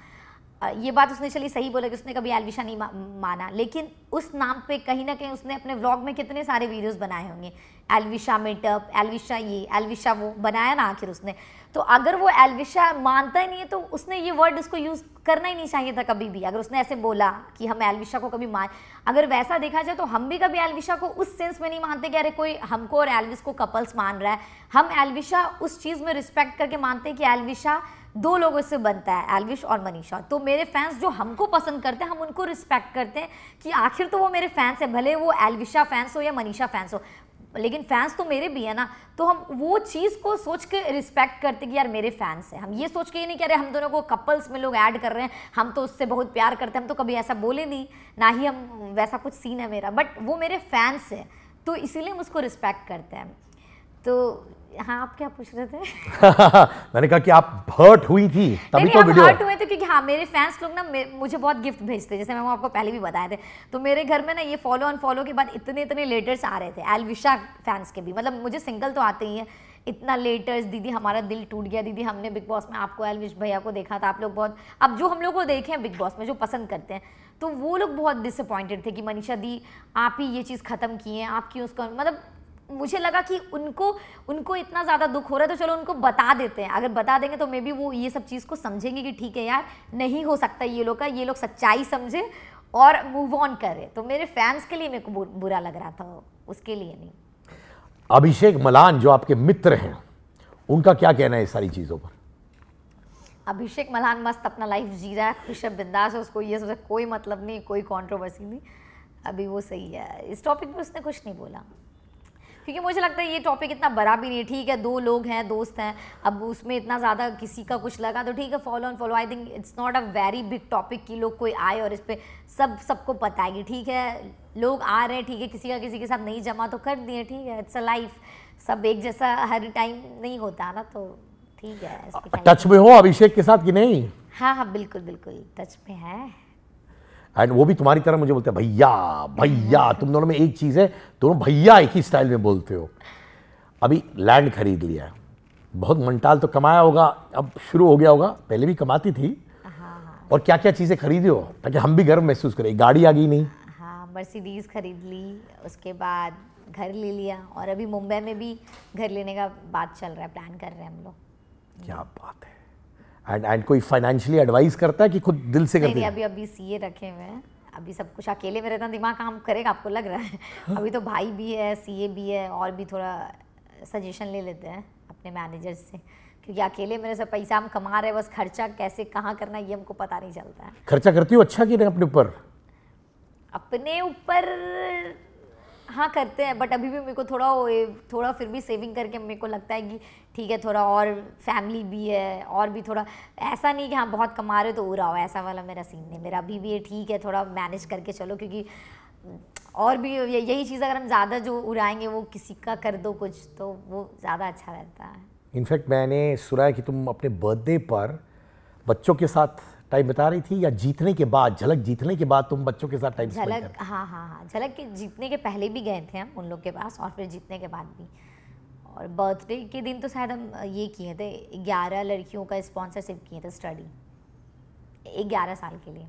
ये बात उसने चली सही बोला कि उसने कभी एलविशा नहीं मा, माना लेकिन उस नाम पे कहीं ना कहीं उसने अपने व्लॉग में कितने सारे वीडियोस बनाए होंगे एलविशा मेटअप एलविशा ये एलविशा वो बनाया ना आखिर उसने तो अगर वो एलविशा मानता ही नहीं है तो उसने ये वर्ड उसको यूज़ करना ही नहीं चाहिए था कभी भी अगर उसने ऐसे बोला कि हम एलविशा को कभी मान अगर वैसा देखा जाए तो हम भी कभी एलविशा को उस सेंस में नहीं मानते कि अरे कोई हमको और एलविस को कपल्स मान रहा है हम एलविशा उस चीज़ में रिस्पेक्ट करके मानते हैं कि एलविशा दो लोगों से बनता है एलविश और मनीषा तो मेरे फैंस जो हमको पसंद करते हैं हम उनको रिस्पेक्ट करते हैं कि आखिर तो वो मेरे फैंस हैं भले वो एलविशा फैंस हो या मनीषा फैंस हो लेकिन फैंस तो मेरे भी है ना तो हम वो चीज़ को सोच के रिस्पेक्ट करते कि यार मेरे फैंस हैं हम ये सोच के ही नहीं कह रहे हम दोनों को कपल्स में लोग ऐड कर रहे हैं हम तो उससे बहुत प्यार करते हैं हम तो कभी ऐसा बोले नहीं ना ही हम वैसा कुछ सीन है मेरा बट वो मेरे फैंस हैं तो इसीलिए हम उसको रिस्पेक्ट करते हैं तो हाँ आप क्या पूछ रहे थे [LAUGHS] मैंने कहा कि आप हर्ट हुई थी तभी तो वीडियो हर्ट हुए थे क्योंकि हाँ मेरे फैंस लोग ना मुझे बहुत गिफ्ट भेजते जैसे मैं आपको पहले भी बताए थे तो मेरे घर में ना ये फॉलो अन फॉलो के बाद इतने इतने लेटर्स आ रहे थे एलविशा फैंस के भी मतलब मुझे सिंगल तो आते ही है इतना लेटर्स दीदी हमारा दिल टूट गया दीदी हमने बिग बॉस में आपको एलविश भैया को देखा था आप लोग बहुत अब जो हम लोग को देखे हैं बिग बॉस में जो पसंद करते हैं तो वो लोग बहुत डिसअपॉइंटेड थे कि मनीषा दी आप ही ये चीज़ ख़त्म किए हैं आप क्यों उसका मतलब मुझे लगा कि उनको उनको इतना ज़्यादा दुख हो रहा है तो चलो उनको बता देते हैं अगर बता देंगे तो मे बी वो ये सब चीज़ को समझेंगे कि ठीक है यार नहीं हो सकता ये लोग का ये लोग सच्चाई समझे और मूव ऑन करें तो मेरे फैंस के लिए मेरे को बुरा लग रहा था उसके लिए नहीं अभिषेक मलान जो आपके मित्र हैं उनका क्या कहना है सारी चीज़ों पर अभिषेक मलान मस्त अपना लाइफ जी रहा है खुश है बिंदास है उसको ये सोचा कोई मतलब नहीं कोई कंट्रोवर्सी नहीं अभी वो सही है इस टॉपिक पे उसने कुछ नहीं बोला क्योंकि मुझे लगता है ये टॉपिक इतना बड़ा भी नहीं ठीक है दो लोग हैं दोस्त हैं अब उसमें इतना ज़्यादा किसी का कुछ लगा तो ठीक है follow on follow I think it's not a very big topic कि लोग कोई आए और इस पर सब सबको पता है कि ठीक है लोग आ रहे हैं ठीक है किसी का किसी के साथ नहीं जमा तो कर दिए ठीक है इट्स अ लाइफ सब एक जैसा हर टाइम नहीं होता ना तो ठीक है टच में हो अभिषेक के साथ कि नहीं हाँ हाँ बिल्कुल बिल्कुल टच में है एंड वो भी तुम्हारी तरह मुझे बोलते हैं भैया भैया तुम दोनों में एक चीज़ है दोनों भैया एक ही स्टाइल में बोलते हो अभी लैंड खरीद लिया बहुत मंटाल तो कमाया होगा अब शुरू हो गया होगा पहले भी कमाती थी हाँ। और क्या क्या चीज़ें खरीदी हो ताकि हम भी गर्व महसूस करें गाड़ी आ गई नहीं हाँ मर्सिडीज़ खरीद ली उसके बाद घर ले लिया और अभी मुंबई में भी घर लेने का बात चल रहा है प्लान कर रहे हैं हम लोग क्या बात है एंड एंड कोई फाइनेंशियली एडवाइस करता है कि खुद दिल से करते हैं अभी अभी सीए रखे हुए हैं अभी सब कुछ अकेले में रहता दिमाग काम करेगा आपको लग रहा है [LAUGHS] अभी तो भाई भी है सीए भी है और भी थोड़ा सजेशन ले लेते हैं अपने मैनेजर से क्योंकि अकेले मेरे से पैसा हम कमा रहे हैं बस खर्चा कैसे कहाँ करना ये हमको पता नहीं चलता है खर्चा करती हूँ अच्छा कि नहीं अपने ऊपर अपने ऊपर हाँ करते हैं बट अभी भी मेरे को थोड़ा वो थोड़ा फिर भी सेविंग करके मेरे को लगता है कि ठीक है थोड़ा और फैमिली भी है और भी थोड़ा ऐसा नहीं कि हाँ बहुत कमा रहे हो तो उड़ाओ ऐसा वाला मेरा सीन नहीं मेरा अभी भी ये ठीक है थोड़ा मैनेज करके चलो क्योंकि और भी यही चीज़ अगर हम ज़्यादा जो उड़ाएंगे वो किसी का कर दो कुछ तो वो ज़्यादा अच्छा रहता है इनफैक्ट मैंने सुना है कि तुम अपने बर्थडे पर बच्चों के साथ टाइम बता रही थी या जीतने के बाद झलक जीतने के बाद तुम बच्चों के साथ टाइम झलक हाँ हाँ हाँ झलक के जीतने के पहले भी गए थे हम उन लोग के पास और फिर जीतने के बाद भी और बर्थडे के दिन तो शायद हम ये किए थे ग्यारह लड़कियों का स्पॉन्सरशिप किए थे स्टडी ग्यारह साल के लिए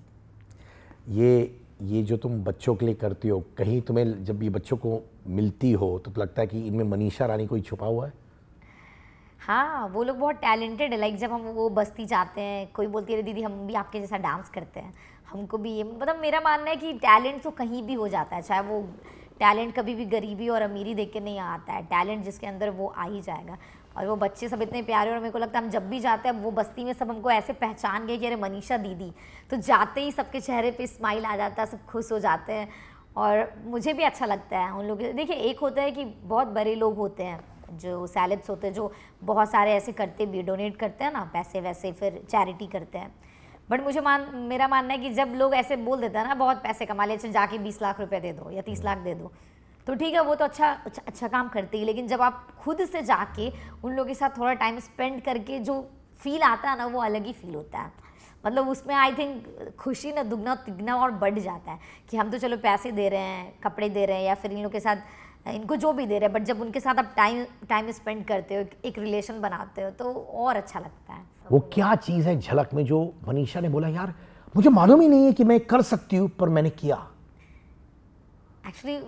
ये ये जो तुम बच्चों के लिए करती हो कहीं तुम्हें जब ये बच्चों को मिलती हो तो लगता है कि इनमें मनीषा रानी कोई छुपा हुआ है हाँ वो लोग बहुत टैलेंटेड है लाइक जब हम वो बस्ती जाते हैं कोई बोलती है दीदी हम भी आपके जैसा डांस करते हैं हमको भी ये मतलब मेरा मानना है कि टैलेंट तो कहीं भी हो जाता है चाहे वो टैलेंट कभी भी गरीबी और अमीरी देख के नहीं आता है टैलेंट जिसके अंदर वो आ ही जाएगा और वो बच्चे सब इतने प्यारे और मेरे को लगता है हम जब भी जाते हैं वो बस्ती में सब हमको ऐसे पहचान गए कि अरे मनीषा दीदी तो जाते ही सबके चेहरे पे स्माइल आ जाता है सब खुश हो जाते हैं और मुझे भी अच्छा लगता है उन लोग देखिए एक होता है कि बहुत बड़े लोग होते हैं जो सैलिब्स होते हैं जो बहुत सारे ऐसे करते भी डोनेट करते हैं ना पैसे वैसे फिर चैरिटी करते हैं बट मुझे मान मेरा मानना है कि जब लोग ऐसे बोल देते हैं ना बहुत पैसे कमा लिए अच्छा जाके बीस लाख रुपए दे दो या तीस लाख दे दो तो ठीक है वो तो अच्छा अच्छा, अच्छा काम करती है लेकिन जब आप खुद से जाके उन लोगों के साथ थोड़ा टाइम स्पेंड करके जो फील आता है ना वो अलग ही फील होता है मतलब उसमें आई थिंक खुशी ना दुगना तिगना और बढ़ जाता है कि हम तो चलो पैसे दे रहे हैं कपड़े दे रहे हैं या फिर इन लोग के साथ इनको जो भी दे रहे हैं बट जब उनके साथ आप टाइम टाइम स्पेंड करते हो एक रिलेशन बनाते हो तो और अच्छा लगता है वो क्या चीज़ है झलक में जो मनीषा ने बोला यार मुझे मालूम ही नहीं है कि मैं कर सकती हूँ पर मैंने किया एक्चुअली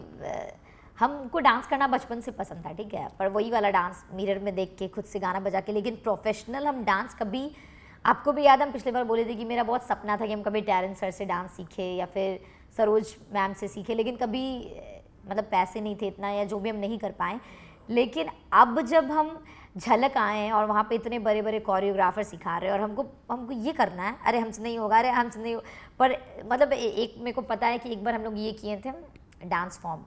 हमको डांस करना बचपन से पसंद था ठीक है पर वही वाला डांस मिरर में देख के खुद से गाना बजा के लेकिन प्रोफेशनल हम डांस कभी आपको भी याद हम पिछले बार बोले थे कि मेरा बहुत सपना था कि हम कभी टैरन सर से डांस सीखे या फिर सरोज मैम से सीखे लेकिन कभी मतलब पैसे नहीं थे इतना या जो भी हम नहीं कर पाए लेकिन अब जब हम झलक आए हैं और वहाँ पे इतने बड़े बड़े कोरियोग्राफर सिखा रहे हैं और हमको हमको ये करना है अरे हमसे नहीं होगा अरे हमसे नहीं हो पर मतलब एक मेरे को पता है कि एक बार हम लोग ये किए थे dance form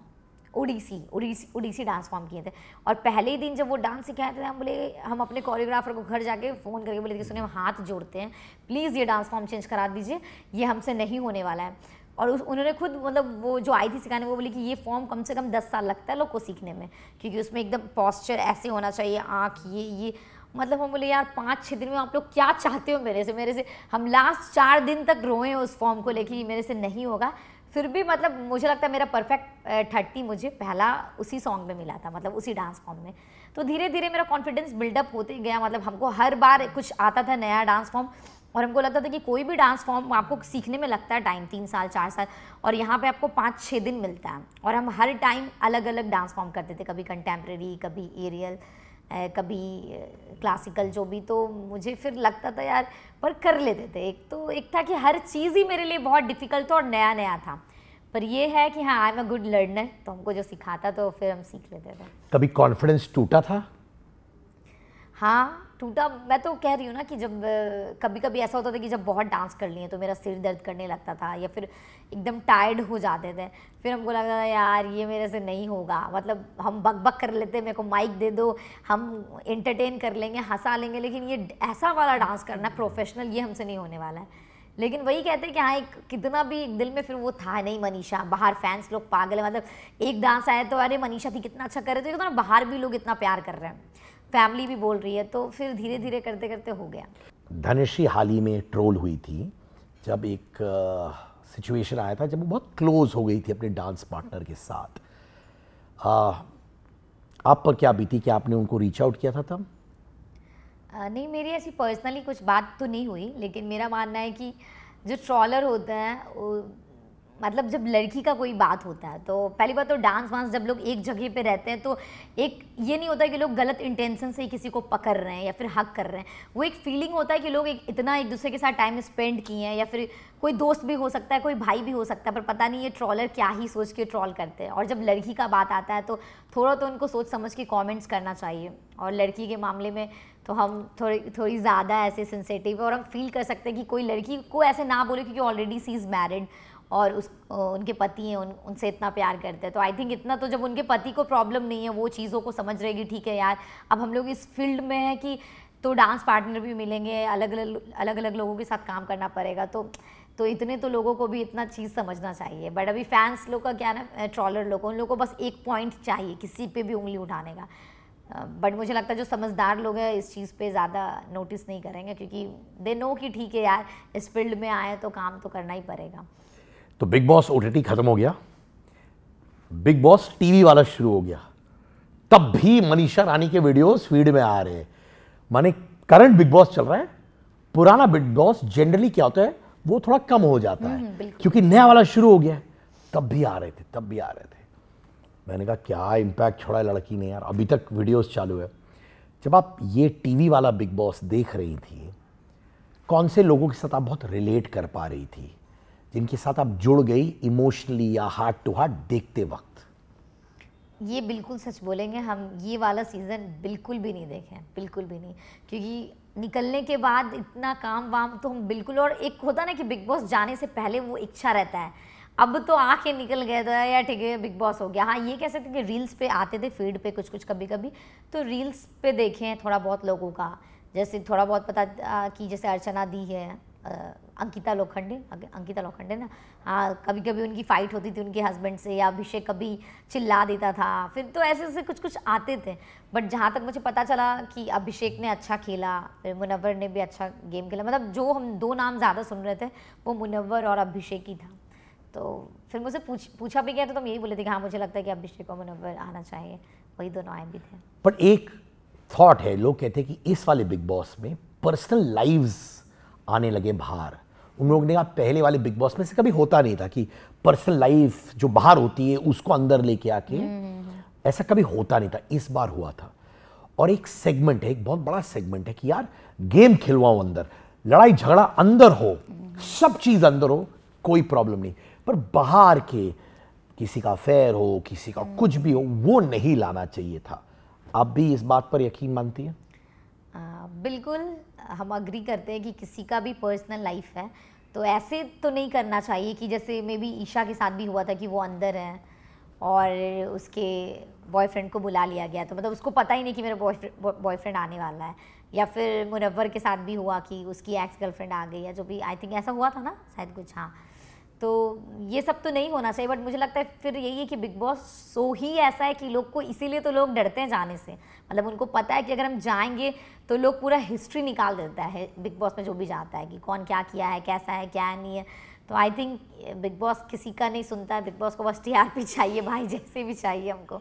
Odissi Odissi Odissi dance form किए थे और पहले ही दिन जब वो डांस सिखाए थे हम बोले हम अपने कोरियोग्राफर को घर जाके फ़ोन करके बोले कि सुने हम हाथ जोड़ते हैं प्लीज़ ये डांस फॉर्म चेंज करा दीजिए ये हमसे नहीं होने वाला है और उस उन्होंने खुद मतलब वो जो आई थी सिखाने वो बोली कि ये फॉर्म कम से कम दस साल लगता है लोग को सीखने में क्योंकि उसमें एकदम पॉस्चर ऐसे होना चाहिए आँख ये ये मतलब हम बोले यार पाँच छः दिन में आप लोग क्या चाहते हो मेरे से मेरे से हम लास्ट चार दिन तक रोए उस फॉर्म को लेके मेरे से नहीं होगा फिर भी मतलब मुझे लगता है मेरा परफेक्ट थर्टी मुझे पहला उसी सॉन्ग में मिला था मतलब उसी डांस फॉर्म में तो धीरे धीरे मेरा कॉन्फिडेंस बिल्डअप होते गया मतलब हमको हर बार कुछ आता था नया डांस फॉर्म और हमको लगता था कि कोई भी डांस फॉर्म आपको सीखने में लगता है टाइम तीन साल चार साल और यहाँ पे आपको पाँच छः दिन मिलता है और हम हर टाइम अलग अलग डांस फॉर्म करते थे कभी कंटेम्प्रेरी कभी एरियल कभी क्लासिकल जो भी तो मुझे फिर लगता था यार पर कर लेते थे एक तो एक था कि हर चीज़ ही मेरे लिए बहुत डिफ़िकल्ट था और नया नया था पर ये है कि हाँ I am a good learner तो हमको जो सिखाता तो फिर हम सीख लेते थे कभी कॉन्फिडेंस टूटा था हाँ टूटा मैं तो कह रही हूँ ना कि जब कभी कभी ऐसा होता था कि जब बहुत डांस कर लिए तो मेरा सिर दर्द करने लगता था या फिर एकदम टायर्ड हो जाते थे फिर हमको लगता था यार ये मेरे से नहीं होगा मतलब हम बक बक कर लेते मेरे को माइक दे दो हम इंटरटेन कर लेंगे हंसा लेंगे लेकिन ये ऐसा वाला डांस करना प्रोफेशनल ये हमसे नहीं होने वाला है लेकिन वही कहते हैं कि हाँ एक कितना भी एक दिल में फिर वो था नहीं मनीषा बाहर फैंस लोग पागल है मतलब एक डांस आया तो अरे मनीषा थी कितना अच्छा कर रहे थे तो, तो बाहर भी लोग इतना प्यार कर रहे हैं फैमिली भी बोल रही है तो फिर धीरे धीरे करते करते हो गया धनुषी हाल ही में ट्रोल हुई थी जब एक सिचुएशन आया था जब वो बहुत क्लोज हो गई थी अपने डांस पार्टनर के साथ आ, आप पर क्या बीती कि आपने उनको रीच आउट किया था तब नहीं मेरी ऐसी पर्सनली कुछ बात तो नहीं हुई लेकिन मेरा मानना है कि जो ट्रॉलर होता है मतलब जब लड़की का कोई बात होता है तो पहली बात तो डांस वांस जब लोग एक जगह पे रहते हैं तो एक ये नहीं होता कि लोग गलत इंटेंशन से ही किसी को पकड़ रहे हैं या फिर हक कर रहे हैं वो एक फीलिंग होता है कि लोग एक इतना एक दूसरे के साथ टाइम स्पेंड किए हैं या फिर कोई दोस्त भी हो सकता है कोई भाई भी हो सकता है पर पता नहीं ये ट्रॉलर क्या ही सोच के ट्रॉल करते हैं और जब लड़की का बात आता है तो थोड़ा तो उनको सोच समझ के कॉमेंट्स करना चाहिए और लड़की के मामले में तो हम थोड़ी थोड़ी ज़्यादा ऐसे सेंसेटिव और हम फील कर सकते हैं कि कोई लड़की को ऐसे ना बोले क्योंकि ऑलरेडी सी इज़ मैरिड और उस उनके पति हैं उन उनसे इतना प्यार करते हैं तो आई थिंक इतना तो जब उनके पति को प्रॉब्लम नहीं है वो चीज़ों को समझ रहेगी ठीक है यार अब हम लोग इस फील्ड में हैं कि तो डांस पार्टनर भी मिलेंगे अलग अलग अलग अलग लोगों के साथ काम करना पड़ेगा तो तो इतने तो लोगों को भी इतना चीज़ समझना चाहिए बट अभी फैंस लोग का क्या ना ट्रॉलर लोग उन लोगों को बस एक पॉइंट चाहिए किसी पे भी उंगली उठाने का बट मुझे लगता है जो समझदार लोग हैं इस चीज़ पे ज़्यादा नोटिस नहीं करेंगे क्योंकि दे नो कि ठीक है यार इस फील्ड में आए तो काम तो करना ही पड़ेगा तो बिग बॉस ओ ख़त्म हो गया बिग बॉस टीवी वाला शुरू हो गया तब भी मनीषा रानी के वीडियोस फीड में आ रहे हैं माने करंट बिग बॉस चल रहा है पुराना बिग बॉस जनरली क्या होता है वो थोड़ा कम हो जाता है हम्म, हम्म, क्योंकि नया वाला शुरू हो गया है तब भी आ रहे थे तब भी आ रहे थे मैंने कहा क्या इम्पैक्ट छोड़ा है लड़की ने यार अभी तक वीडियोस चालू है जब आप ये टीवी वाला बिग बॉस देख रही थी कौन से लोगों के साथ आप बहुत रिलेट कर पा रही थी जिनके साथ आप जुड़ गई इमोशनली या हार्ट टू हार्ट देखते वक्त ये बिल्कुल सच बोलेंगे हम ये वाला सीज़न बिल्कुल भी नहीं देखे बिल्कुल भी नहीं क्योंकि निकलने के बाद इतना काम वाम तो हम बिल्कुल और एक होता ना कि बिग बॉस जाने से पहले वो इच्छा रहता है अब तो आके निकल गए था तो, या ठीक है बिग बॉस हो गया हाँ ये कह सकते कि रील्स पे आते थे फीड पे कुछ कुछ कभी कभी तो रील्स पे देखे हैं थोड़ा बहुत लोगों का जैसे थोड़ा बहुत पता कि जैसे अर्चना दी है अंकिता लोखंडे अंकिता लोखंडे ना हाँ कभी कभी उनकी फ़ाइट होती थी उनके हस्बैंड से या अभिषेक कभी चिल्ला देता था फिर तो ऐसे ऐसे कुछ कुछ आते थे बट जहाँ तक मुझे पता चला कि अभिषेक ने अच्छा खेला फिर मुनवर ने भी अच्छा गेम खेला मतलब जो हम दो नाम ज़्यादा सुन रहे थे वो मुनवर और अभिषेक ही था तो फिर मुझे पूछ पूछा भी गया तो तुम यही बोले थे कि हाँ मुझे लगता है कि अभिषेक और मुनवर आना चाहिए वही दोनों आए भी थे बट एक थाट है लोग कहते हैं कि इस वाले बिग बॉस में पर्सनल लाइव्स आने लगे बाहर उन लोगों ने कहा पहले वाले बिग बॉस में से कभी होता नहीं था कि पर्सनल लाइफ जो बाहर होती है उसको अंदर लेके आके हम्म, हम्म, हम्म। ऐसा कभी होता नहीं था इस बार हुआ था और एक सेगमेंट है एक बहुत बड़ा सेगमेंट है कि यार गेम खिलवाओ अंदर लड़ाई झगड़ा अंदर हो सब चीज़ अंदर हो कोई प्रॉब्लम नहीं पर बाहर के किसी का अफेयर हो किसी का कुछ भी हो वो नहीं लाना चाहिए था आप भी इस बात पर यकीन मानती हैं बिल्कुल हम अग्री करते हैं कि किसी का भी पर्सनल लाइफ है तो ऐसे तो नहीं करना चाहिए कि जैसे मे बी ईशा के साथ भी हुआ था कि वो अंदर हैं और उसके बॉयफ्रेंड को बुला लिया गया तो मतलब उसको पता ही नहीं कि मेरा बॉयफ्रेंड बॉयफ्रेंड आने वाला है या फिर मुनवर के साथ भी हुआ कि उसकी एक्स गर्लफ्रेंड आ गई या जो भी आई थिंक ऐसा हुआ था ना शायद कुछ हाँ तो ये सब तो नहीं होना चाहिए बट मुझे लगता है फिर यही है कि बिग बॉस सो ही ऐसा है कि लोग को इसीलिए तो लोग डरते हैं जाने से मतलब उनको पता है कि अगर हम जाएंगे तो लोग पूरा हिस्ट्री निकाल देता है बिग बॉस में जो भी जाता है कि कौन क्या किया है कैसा है क्या नहीं है तो आई थिंक बिग बॉस किसी का नहीं सुनता है बिग बॉस को बस टीआरपी चाहिए भाई जैसे भी चाहिए हमको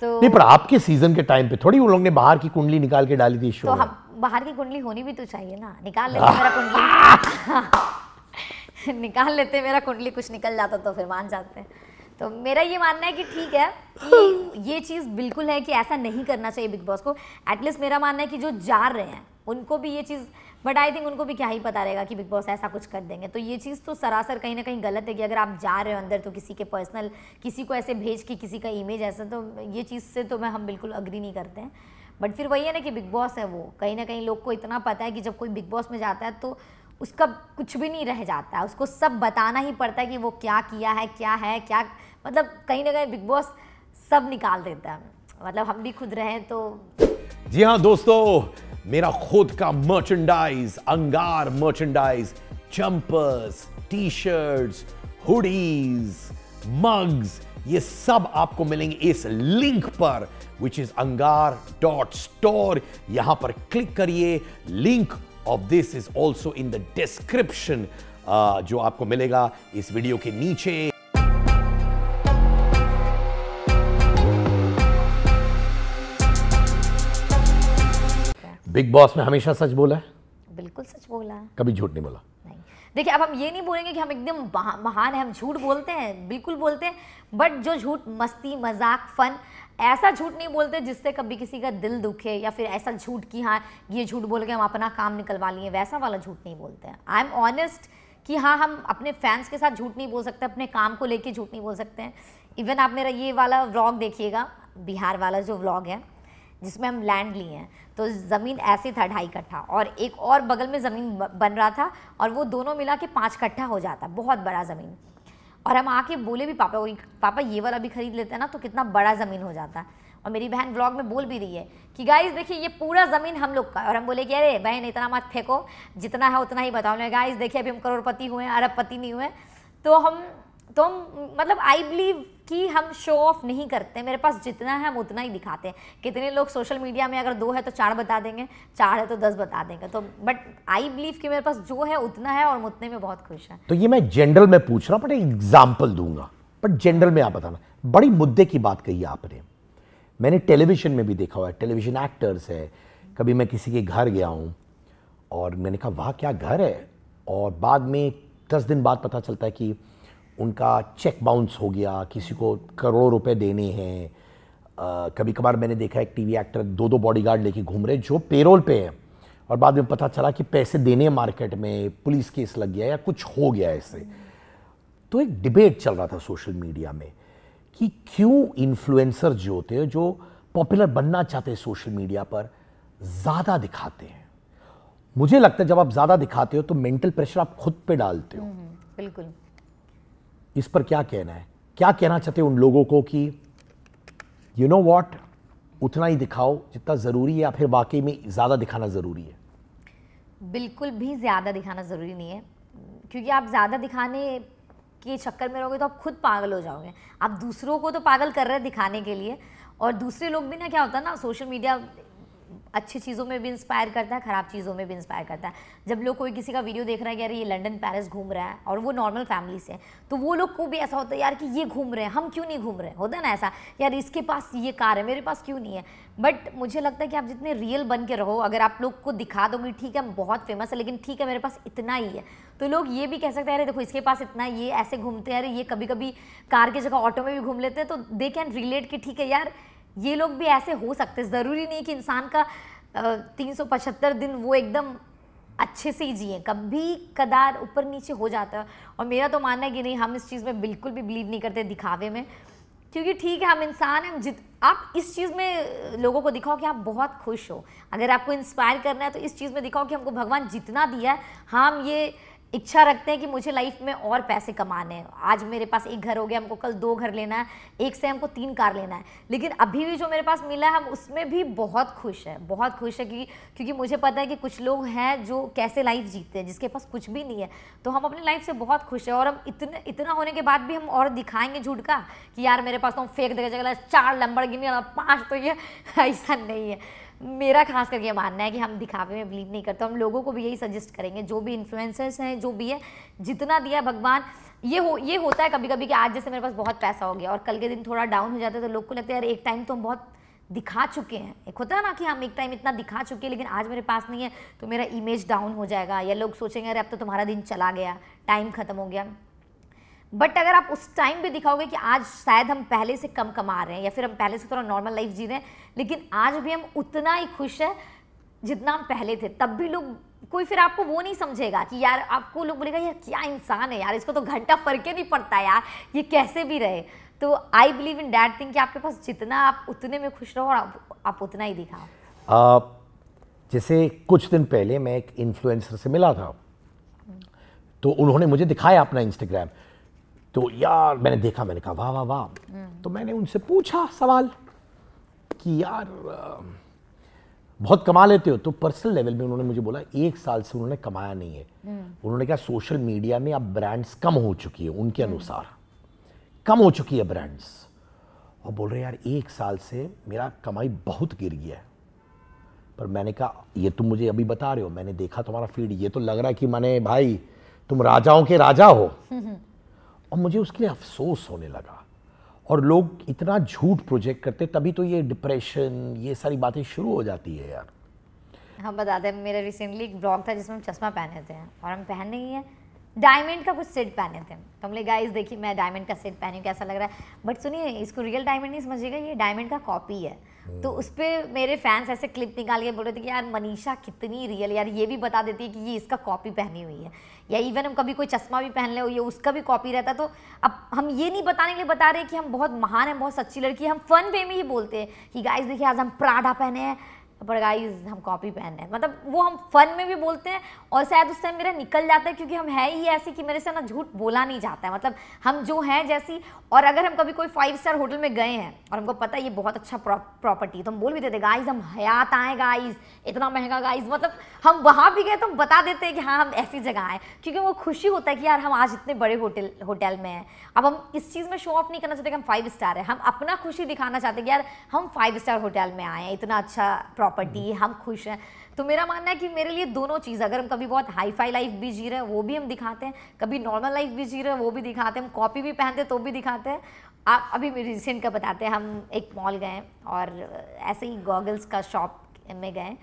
तो नहीं पर आपके सीजन के टाइम पे थोड़ी उन लोग ने बाहर की कुंडली निकाल के डाली थी शो तो हम बाहर की कुंडली होनी भी तो चाहिए ना निकाल लेते [LAUGHS] मेरा कुंडली [LAUGHS] निकाल लेते मेरा कुंडली कुछ निकल जाता तो फिर मान जाते हैं तो मेरा ये मानना है कि ठीक है कि [LAUGHS] ये चीज़ बिल्कुल है कि ऐसा नहीं करना चाहिए बिग बॉस को एटलीस्ट मेरा मानना है कि जो जा रहे हैं उनको भी ये चीज़ बट आई थिंक उनको भी क्या ही पता रहेगा कि बिग बॉस ऐसा कुछ कर देंगे तो ये चीज़ तो सरासर कहीं ना कहीं गलत है कि अगर आप जा रहे हो अंदर तो किसी के पर्सनल किसी को ऐसे भेज के किसी का इमेज ऐसा तो ये चीज़ से तो मैं हम बिल्कुल अग्री नहीं करते हैं बट फिर वही है ना कि बिग बॉस है वो कहीं ना कहीं लोग को इतना पता है कि जब कोई बिग बॉस में जाता है तो उसका कुछ भी नहीं रह जाता है उसको सब बताना ही पड़ता है कि वो क्या किया है क्या है क्या मतलब कहीं ना कहीं बिग बॉस सब निकाल देता है मतलब हम भी खुद रहे तो जी हाँ दोस्तों मेरा खुद का merchandise Angaar merchandise jumpers T shirts hoodies mugs ये सब आपको मिलेंगे इस लिंक पर which is Angaar dot store यहां पर क्लिक करिए link of this is also in the description जो आपको मिलेगा इस वीडियो के नीचे बिग बॉस में हमेशा सच बोला है बिल्कुल सच बोला है कभी झूठ नहीं बोला देखिए अब हम ये नहीं बोलेंगे कि हम एकदम महान है हम झूठ बोलते हैं बिल्कुल बोलते हैं बट जो झूठ मस्ती मजाक फन ऐसा झूठ नहीं बोलते जिससे कभी किसी का दिल दुखे या फिर ऐसा झूठ कि हाँ ये झूठ बोल के हम अपना काम निकलवा लिए वैसा वाला झूठ नहीं बोलते हैं आई एम ऑनेस्ट कि हाँ हम अपने फैंस के साथ झूठ नहीं बोल सकते अपने काम को लेके झूठ नहीं बोल सकते हैं इवन आप मेरा ये वाला व्लॉग देखिएगा बिहार वाला जो व्लॉग है जिसमें हम लैंड लिए हैं तो ज़मीन ऐसे था ढाई कट्ठा और एक और बगल में ज़मीन बन रहा था और वो दोनों मिला के पाँच कट्ठा हो जाता बहुत बड़ा ज़मीन और हम आके बोले भी पापा को पापा ये वाला भी खरीद लेते हैं ना तो कितना बड़ा ज़मीन हो जाता और मेरी बहन ब्लॉग में बोल भी रही है कि गाइज देखिए ये पूरा ज़मीन हम लोग का और हम बोले कि अरे बहन इतना मत फेंको जितना है उतना ही बताओ मैं गाइज देखिए अभी हम करोड़पति हुए हैं अरबपति नहीं हुए तो हम तो हम मतलब आई बिलीव कि हम शो ऑफ नहीं करते मेरे पास जितना है हम उतना ही दिखाते हैं कितने लोग सोशल मीडिया में अगर दो है तो चार बता देंगे चार है तो दस बता देंगे तो बट आई बिलीव कि मेरे पास जो है उतना है और उतने में बहुत खुश है तो ये मैं जनरल में पूछ रहा हूँ बट एग्जाम्पल दूंगा बट जनरल में आप बताना बड़ी मुद्दे की बात कही आपने मैंने टेलीविज़न में भी देखा हुआ है टेलीविज़न एक्टर्स है कभी मैं किसी के घर गया हूँ और मैंने कहा वाह क्या घर है और बाद में दस दिन बाद पता चलता है कि उनका चेक बाउंस हो गया किसी को करोड़ों रुपए देने हैं कभी कभार मैंने देखा एक टीवी एक्टर दो दो बॉडीगार्ड लेके घूम रहे जो पेरोल पे हैं और बाद में पता चला कि पैसे देने मार्केट में पुलिस केस लग गया या कुछ हो गया इससे तो एक डिबेट चल रहा था सोशल मीडिया में कि क्यों इन्फ्लुएंसर जो होते हैं जो पॉपुलर बनना चाहते हैं सोशल मीडिया पर ज़्यादा दिखाते हैं मुझे लगता है जब आप ज़्यादा दिखाते हो तो मेंटल प्रेशर आप खुद पे डालते हो हम्म, बिल्कुल इस पर क्या कहना है क्या कहना चाहते उन लोगों को कि यू नो वॉट उतना ही दिखाओ जितना ज़रूरी है या फिर वाकई में ज़्यादा दिखाना ज़रूरी है बिल्कुल भी ज़्यादा दिखाना ज़रूरी नहीं है क्योंकि आप ज़्यादा दिखाने के चक्कर में रहोगे तो आप खुद पागल हो जाओगे आप दूसरों को तो पागल कर रहे हैं दिखाने के लिए और दूसरे लोग भी ना क्या होता है ना सोशल मीडिया अच्छी चीज़ों में भी इंस्पायर करता है ख़राब चीज़ों में भी इंस्पायर करता है जब लोग कोई किसी का वीडियो देख रहा है कि यार ये लंदन पेरिस घूम रहा है और वो नॉर्मल फैमिली से तो वो लोग को भी ऐसा होता है यार कि ये घूम रहे हैं हम क्यों नहीं घूम रहे होता है ना ऐसा यार इसके पास ये कार है मेरे पास क्यों नहीं है बट मुझे लगता है कि आप जितने रियल बन के रहो अगर आप लोग को दिखा दोगे ठीक है बहुत फेमस है लेकिन ठीक है मेरे पास इतना ही है तो लोग ये भी कह सकते हैं अरे देखो इसके पास इतना ये ऐसे घूमते हैं अरे ये कभी कभी कार की जगह ऑटो में भी घूम लेते हैं तो दे कैन रिलेट कि ठीक है यार ये लोग भी ऐसे हो सकते ज़रूरी नहीं कि इंसान का तीन सौ पचहत्तर दिन वो एकदम अच्छे से ही जिए कभी कदार ऊपर नीचे हो जाता है और मेरा तो मानना है कि नहीं हम इस चीज़ में बिल्कुल भी बिलीव नहीं करते दिखावे में क्योंकि ठीक है हम इंसान हैं जित आप इस चीज़ में लोगों को दिखाओ कि आप बहुत खुश हो अगर आपको इंस्पायर करना है तो इस चीज़ में दिखाओ कि हमको भगवान जितना दिया है हम ये इच्छा रखते हैं कि मुझे लाइफ में और पैसे कमाने हैं आज मेरे पास एक घर हो गया हमको कल दो घर लेना है एक से हमको तीन कार लेना है लेकिन अभी भी जो मेरे पास मिला है हम उसमें भी बहुत खुश है बहुत खुश है क्योंकि क्योंकि मुझे पता है कि कुछ लोग हैं जो कैसे लाइफ जीते हैं जिसके पास कुछ भी नहीं है तो हम अपनी लाइफ से बहुत खुश हैं और हम इतने इतना होने के बाद भी हम और दिखाएंगे झूठ का कि यार मेरे पास तो हम फेंक देगा चार लंबड़ गिनी पाँच तो ये [LAUGHS] ऐसा नहीं है मेरा खास करके मानना है कि हम दिखावे में बिलीव नहीं करते हम लोगों को भी यही सजेस्ट करेंगे जो भी इन्फ्लुएंसर्स हैं जो भी है जितना दिया भगवान ये हो ये होता है कभी कभी कि आज जैसे मेरे पास बहुत पैसा हो गया और कल के दिन थोड़ा डाउन हो जाता है तो लोग को लगता है यार एक टाइम तो हम बहुत दिखा चुके हैं एक होता है ना कि हम एक टाइम इतना दिखा चुके हैं लेकिन आज मेरे पास नहीं है तो मेरा इमेज डाउन हो जाएगा या लोग सोचेंगे अरे अब तो तुम्हारा दिन चला गया टाइम ख़त्म हो गया बट अगर आप उस टाइम भी दिखाओगे कि आज शायद हम पहले से कम कमा रहे हैं या फिर हम पहले से थोड़ा नॉर्मल लाइफ जी रहे हैं लेकिन आज भी हम उतना ही खुश हैं जितना हम पहले थे तब भी लोग कोई फिर आपको वो नहीं समझेगा कि यार आपको लोग बोलेगा यार क्या इंसान है यार इसको तो घंटा फर्क ही नहीं पड़ता यार ये कैसे भी रहे तो I believe in that thing कि आपके पास जितना आप उतने में खुश रहो और आप, आप उतना ही दिखाओ आप जैसे कुछ दिन पहले मैं एक इन्फ्लुएंसर से मिला था तो उन्होंने मुझे दिखाया अपना इंस्टाग्राम तो यार मैंने देखा मैंने कहा वाह वाह वाह हम्म। तो मैंने उनसे पूछा सवाल कि यार बहुत कमा लेते हो तो पर्सनल लेवल में उन्होंने मुझे बोला एक साल से उन्होंने कमाया नहीं है हम्म। उन्होंने कहा सोशल मीडिया में अब ब्रांड्स कम हो चुकी है उनके हम्म। अनुसार कम हो चुकी है ब्रांड्स और बोल रहे यार एक साल से मेरा कमाई बहुत गिर गया है पर मैंने कहा ये तुम मुझे अभी बता रहे हो मैंने देखा तुम्हारा फीड ये तो लग रहा है कि मैंने भाई तुम राजाओं के राजा हो और मुझे उसके लिए अफसोस होने लगा और लोग इतना झूठ प्रोजेक्ट करते तभी तो ये डिप्रेशन ये सारी बातें शुरू हो जाती है यार हम हाँ, बता दें मेरा रिसेंटली एक ब्लॉग था जिसमें हम चश्मा पहने थे और हम पहन नहीं है डायमंड का कुछ सेट पहने थे तो हमने गाइस देखिए मैं डायमंड का सेट पहनी कैसा लग रहा है बट सुनिए इसको रियल डायमंड नहीं समझिएगा ये डायमंड का कॉपी है तो हम्म। उस पर मेरे फैंस ऐसे क्लिप निकाल के बोल रहे थे कि यार मनीषा कितनी रियल यार ये भी बता देती है कि ये इसका कॉपी पहनी हुई है या इवन हम कभी कोई चश्मा भी पहन ले ये उसका भी कॉपी रहता तो अब हम ये नहीं बताने के लिए बता रहे कि हम बहुत महान हैं बहुत सच्ची लड़की हम फन वे में ही बोलते हैं कि गाइस देखिए आज हम प्राडा पहने हैं पर गाइज हम कॉपी पहन रहे हैं मतलब वो हम फन में भी बोलते हैं और शायद उस टाइम मेरा निकल जाता है क्योंकि हम है ही ऐसे कि मेरे से ना झूठ बोला नहीं जाता है मतलब हम जो हैं जैसी और अगर हम कभी कोई फाइव स्टार होटल में गए हैं और हमको पता है ये बहुत अच्छा प्रॉपर्टी तो हम बोल भी देते गाइज हम हयात आए गाइज इतना महंगा गाइज मतलब हम वहाँ भी गए तो हम बता देते हैं कि हाँ हम ऐसी जगह आए क्योंकि वो खुशी होता है कि यार हम आज इतने बड़े होटल होटल में हैं अब हम इस चीज़ में शो ऑफ नहीं करना चाहते कि हम फाइव स्टार है हम अपना खुशी दिखाना चाहते हैं कि यार हम फाइव स्टार होटल में आए हैं इतना अच्छा प्रॉपर्टी हम खुश हैं तो मेरा मानना है कि मेरे लिए दोनों चीज़ अगर हम कभी बहुत हाई फाई लाइफ भी जी रहे हैं वो भी हम दिखाते हैं कभी नॉर्मल लाइफ भी जी रहे हैं वो भी दिखाते हैं हम कॉपी भी पहनते हैं तो भी दिखाते हैं आप अभी रिसेंट का बताते हैं हम एक मॉल गए और ऐसे ही गॉगल्स का शॉप में गए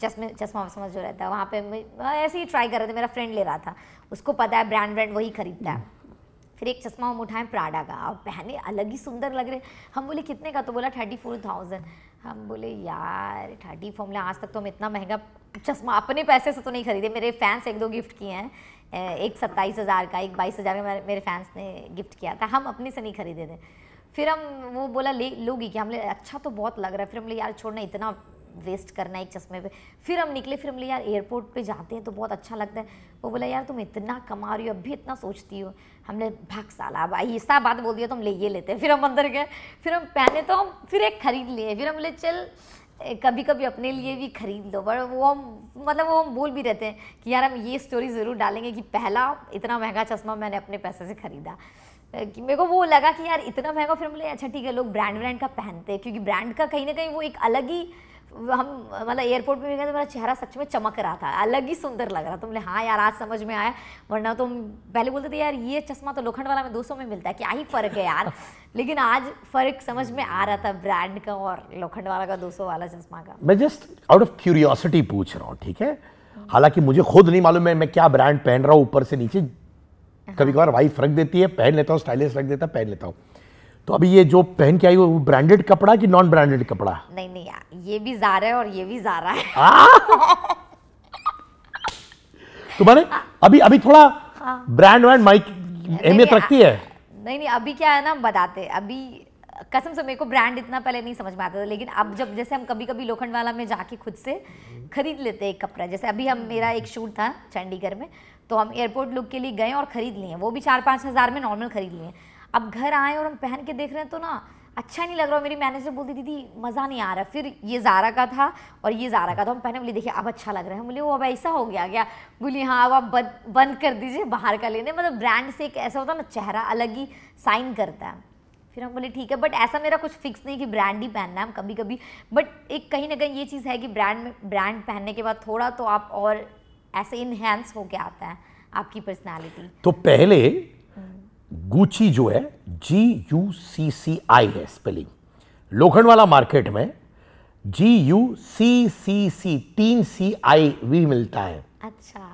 चश्मे चश्मा वश्मा जो रहता है वहाँ पे ऐसे ही ट्राई कर रहे थे मेरा फ्रेंड ले रहा था उसको पता है ब्रांड ब्रांड वही खरीदता है फिर एक चश्मा हम उठाएं प्राडा का और पहने अलग ही सुंदर लग रहे हम बोले कितने का तो बोला थर्टी फोर थाउजेंड हम बोले यार ठाटी फॉर्मूला आज तक तो हम इतना महंगा चश्मा अपने पैसे से तो नहीं खरीदे मेरे फैंस एक दो गिफ्ट किए हैं एक सत्ताईस हज़ार का एक बाईस हज़ार का मेरे फैंस ने गिफ्ट किया था हम अपने से नहीं खरीदे थे फिर हम वो बोला ले लोगी क्या हमने अच्छा तो बहुत लग रहा है फिर हमने यार छोड़ना इतना वेस्ट करना एक चश्मे पे फिर हम निकले फिर हमले यार एयरपोर्ट पे जाते हैं तो बहुत अच्छा लगता है वो बोला यार तुम इतना कमा रही हो अब भी इतना सोचती हो हमने भाग साला अब ऐसा बात बोल दिया तो हम ले ये लेते हैं फिर हम अंदर गए फिर हम पहने तो हम फिर एक ख़रीद लिए फिर हम बोले चल कभी कभी अपने लिए भी खरीद लो पर वो हम मतलब वो हम बोल भी रहते हैं कि यार हम ये स्टोरी ज़रूर डालेंगे कि पहला इतना महंगा चश्मा मैंने अपने पैसे से ख़रीदा कि मेरे को वो लगा कि यार इतना महंगा फिर बोले अच्छा ठीक है लोग ब्रांड ब्रांड का पहनते हैं क्योंकि ब्रांड का कहीं ना कहीं वो एक अलग ही हम मतलब एयरपोर्ट में भी गए तो मेरा चेहरा सच में चमक रहा था अलग ही सुंदर लग रहा था तुमने हाँ यार आज समझ में आया वरना तुम पहले बोलते थे यार ये चश्मा तो लोखंड वाला में दो में मिलता है क्या ही फ़र्क है यार [LAUGHS] लेकिन आज फ़र्क समझ में आ रहा था ब्रांड का और लोखंड वाला का दो वाला चश्मा का मैं जस्ट आउट ऑफ क्यूरियोसिटी पूछ रहा हूँ ठीक है हालांकि मुझे खुद नहीं मालूम है मैं क्या ब्रांड पहन रहा हूँ ऊपर से नीचे हाँ। कभी कभार वाइफ रख देती है पहन लेता हूँ स्टाइलिश रख देता पहन लेता हूँ तो अभी ये जो पहन के आई वो ब्रांडेड कपड़ा कि नॉन ब्रांडेड कपड़ा नहीं नहीं यार ये भी जारा है और ये भी जारा है तुम्हारे तो अभी अभी थोड़ा ब्रांड हाँ। वैंड माइक अहमियत रखती है नहीं नहीं अभी क्या है ना बताते अभी कसम से मेरे को ब्रांड इतना पहले नहीं समझ में आता था लेकिन अब जब जैसे हम कभी कभी लोखंड वाला में जाके खुद से खरीद लेते हैं एक कपड़ा जैसे अभी हम मेरा एक शूट था चंडीगढ़ में तो हम एयरपोर्ट लुक के लिए गए और ख़रीद लिए वो भी चार पाँच हज़ार में नॉर्मल खरीद लिए अब घर आए और हम पहन के देख रहे हैं तो ना अच्छा नहीं लग रहा मेरी मैनेजर बोलती दीदी मज़ा नहीं आ रहा फिर ये जारा का था और ये जारा का था हम पहने बोले देखिए अब अच्छा लग रहा है बोले वो अब ऐसा हो गया क्या बोली हाँ अब आप बंद बंद कर दीजिए बाहर का लेने मतलब ब्रांड से एक ऐसा होता है ना चेहरा अलग ही साइन करता है फिर हम बोले ठीक है बट ऐसा मेरा कुछ फिक्स नहीं कि ब्रांड ही पहनना है हम कभी कभी बट एक कहीं ना कहीं ये चीज़ है कि ब्रांड में ब्रांड पहनने के बाद थोड़ा तो आप और ऐसे इनहेंस होके आता है आपकी पर्सनैलिटी तो पहले गुची जो है जी यू सी सी आई है स्पेलिंग लोखंडवाला मार्केट में जी यू सी सी सी तीन सी आई वी मिलता है अच्छा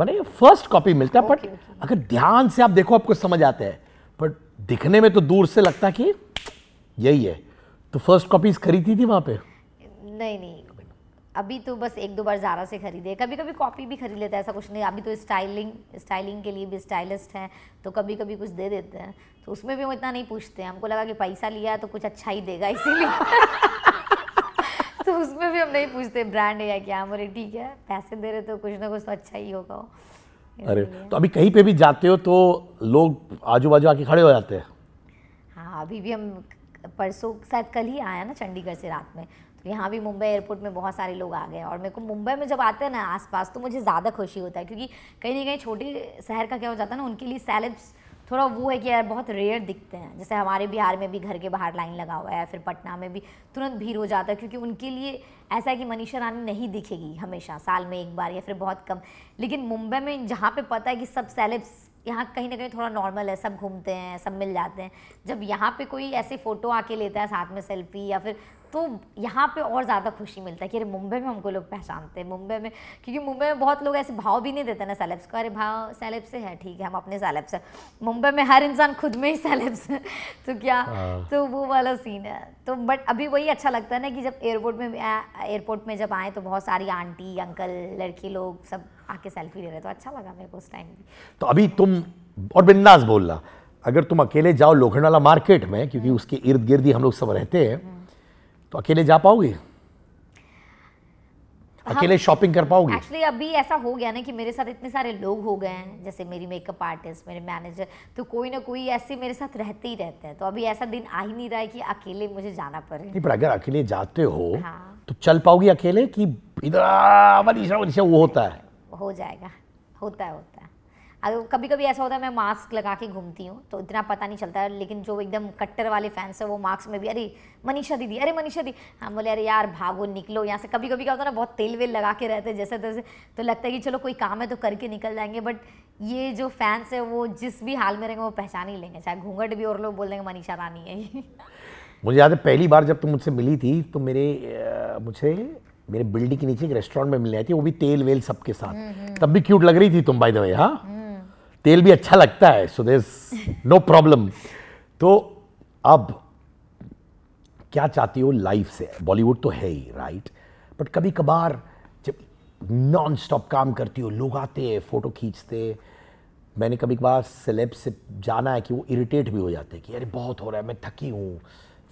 मैंने फर्स्ट कॉपी मिलता है बट अगर ध्यान से आप देखो आपको समझ आता है बट दिखने में तो दूर से लगता कि यही है तो फर्स्ट कॉपीज खरीदी थी वहां पे नहीं नहीं अभी तो बस एक दो बार ज़ारा से खरीदे कभी कभी कॉपी भी खरीद लेता है ऐसा कुछ नहीं अभी तो स्टाइलिंग स्टाइलिंग के लिए भी स्टाइलिस्ट हैं तो कभी कभी कुछ दे देते हैं तो उसमें भी हम इतना नहीं पूछते हैं हमको लगा कि पैसा लिया तो कुछ अच्छा ही देगा इसीलिए [LAUGHS] तो उसमें भी हम नहीं पूछते ब्रांड है या क्या बोले ठीक है पैसे दे रहे तो कुछ ना कुछ तो अच्छा ही होगा हो। अरे तो अभी कहीं पे भी जाते हो तो लोग आजू बाजू आके खड़े हो जाते हैं हाँ अभी भी हम परसों शायद कल ही आया ना चंडीगढ़ से रात में यहाँ भी मुंबई एयरपोर्ट में बहुत सारे लोग आ गए और मेरे को मुंबई में जब आते हैं ना आसपास तो मुझे ज़्यादा खुशी होता है क्योंकि कहीं ना कहीं छोटे शहर का क्या हो जाता है ना उनके लिए सैलब्स थोड़ा वो है कि यार बहुत रेयर दिखते हैं जैसे हमारे बिहार में भी घर के बाहर लाइन लगा हुआ है फिर पटना में भी तुरंत भीड़ हो जाता है क्योंकि उनके लिए ऐसा है कि मनीषा रानी नहीं दिखेगी हमेशा साल में एक बार या फिर बहुत कम लेकिन मुंबई में जहाँ पे पता है कि सब सेलेब्स यहाँ कहीं ना कहीं थोड़ा नॉर्मल है सब घूमते हैं सब मिल जाते हैं जब यहाँ पे कोई ऐसे फ़ोटो आके लेता है साथ में सेल्फी या फिर तो यहाँ पे और ज़्यादा खुशी मिलता है कि अरे मुंबई में हमको लोग पहचानते हैं मुंबई में क्योंकि मुंबई में बहुत लोग ऐसे भाव भी नहीं देते ना सेलेब्स को अरे भाव सेलेब से है ठीक है हम अपने सेलेब से मुंबई में हर इंसान खुद में ही सेलेब्स है [LAUGHS] तो क्या हाँ। तो वो वाला सीन है तो बट अभी वही अच्छा लगता है ना कि जब एयरपोर्ट में एयरपोर्ट में जब आए तो बहुत सारी आंटी अंकल लड़की लोग सब आके सेल्फी ले रहे तो अच्छा लगा मेरे को उस टाइम भी तो अभी तुम और बिंदास बोलना अगर तुम अकेले जाओ लोखंडवाला मार्केट में क्योंकि हम्म। उसके इर्द गिर्द ही हम लोग सब रहते हैं हम्म। तो अकेले जा पाओगे अकेले शॉपिंग कर पाओगे एक्चुअली अभी ऐसा हो गया ना कि मेरे साथ इतने सारे लोग हो गए हैं जैसे मेरी मेकअप आर्टिस्ट मेरे मैनेजर तो कोई ना कोई ऐसे मेरे साथ रहते ही रहते हैं तो अभी ऐसा दिन आ ही नहीं रहा है कि अकेले मुझे जाना पड़े नहीं पर अगर अकेले जाते हो हाँ। तो चल पाओगी अकेले कि इधर वो होता है हो जाएगा होता है होता है अगर कभी कभी ऐसा होता है मैं मास्क लगा के घूमती हूँ तो इतना पता नहीं चलता है लेकिन जो एकदम कट्टर वाले फैंस है वो मास्क में भी अरे मनीषा दीदी अरे मनीषा दी हम हाँ, बोले अरे यार भागो निकलो यहाँ से कभी कभी क्या होता है ना बहुत तेल वेल लगा के रहते हैं जैसे तैसे तो लगता है कि चलो कोई काम है तो करके निकल जाएंगे बट ये जो फैंस है वो जिस भी हाल में रहेंगे वो पहचान ही लेंगे चाहे घूंघट भी और लोग बोल देंगे मनीषा रानी है मुझे याद है पहली बार जब तुम मुझसे मिली थी तो मेरे मुझे मेरे बिल्डिंग के नीचे एक रेस्टोरेंट में मिलने आई थी वो भी तेल वेल सबके साथ हम्म, हम्म। तब भी क्यूट लग रही थी तुम बाय द वे हाँ तेल भी अच्छा लगता है सो दे नो प्रॉब्लम तो अब क्या चाहती हो लाइफ से बॉलीवुड तो है ही राइट बट कभी कभार जब नॉन स्टॉप काम करती हो लोग आते हैं फ़ोटो खींचते मैंने कभी कभार सेलेब से जाना है कि वो इरिटेट भी हो जाते हैं कि अरे बहुत हो रहा है मैं थकी हूँ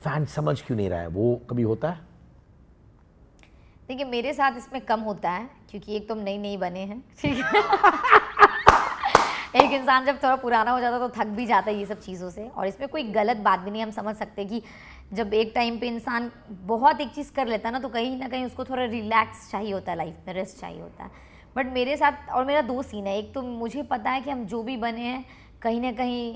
फैन समझ क्यों नहीं रहा है वो कभी होता है देखिए मेरे साथ इसमें कम होता है क्योंकि एक तुम तो नई नई बने हैं ठीक है [LAUGHS] [LAUGHS] एक इंसान जब थोड़ा पुराना हो जाता है तो थक भी जाता है ये सब चीज़ों से और इसमें कोई गलत बात भी नहीं हम समझ सकते कि जब एक टाइम पे इंसान बहुत एक चीज़ कर लेता है ना तो कहीं ना कहीं उसको थोड़ा रिलैक्स चाहिए होता है लाइफ में रेस्ट चाहिए होता है बट मेरे साथ और मेरा दो सीन है एक तो मुझे पता है कि हम जो भी बने हैं कहीं ना कहीं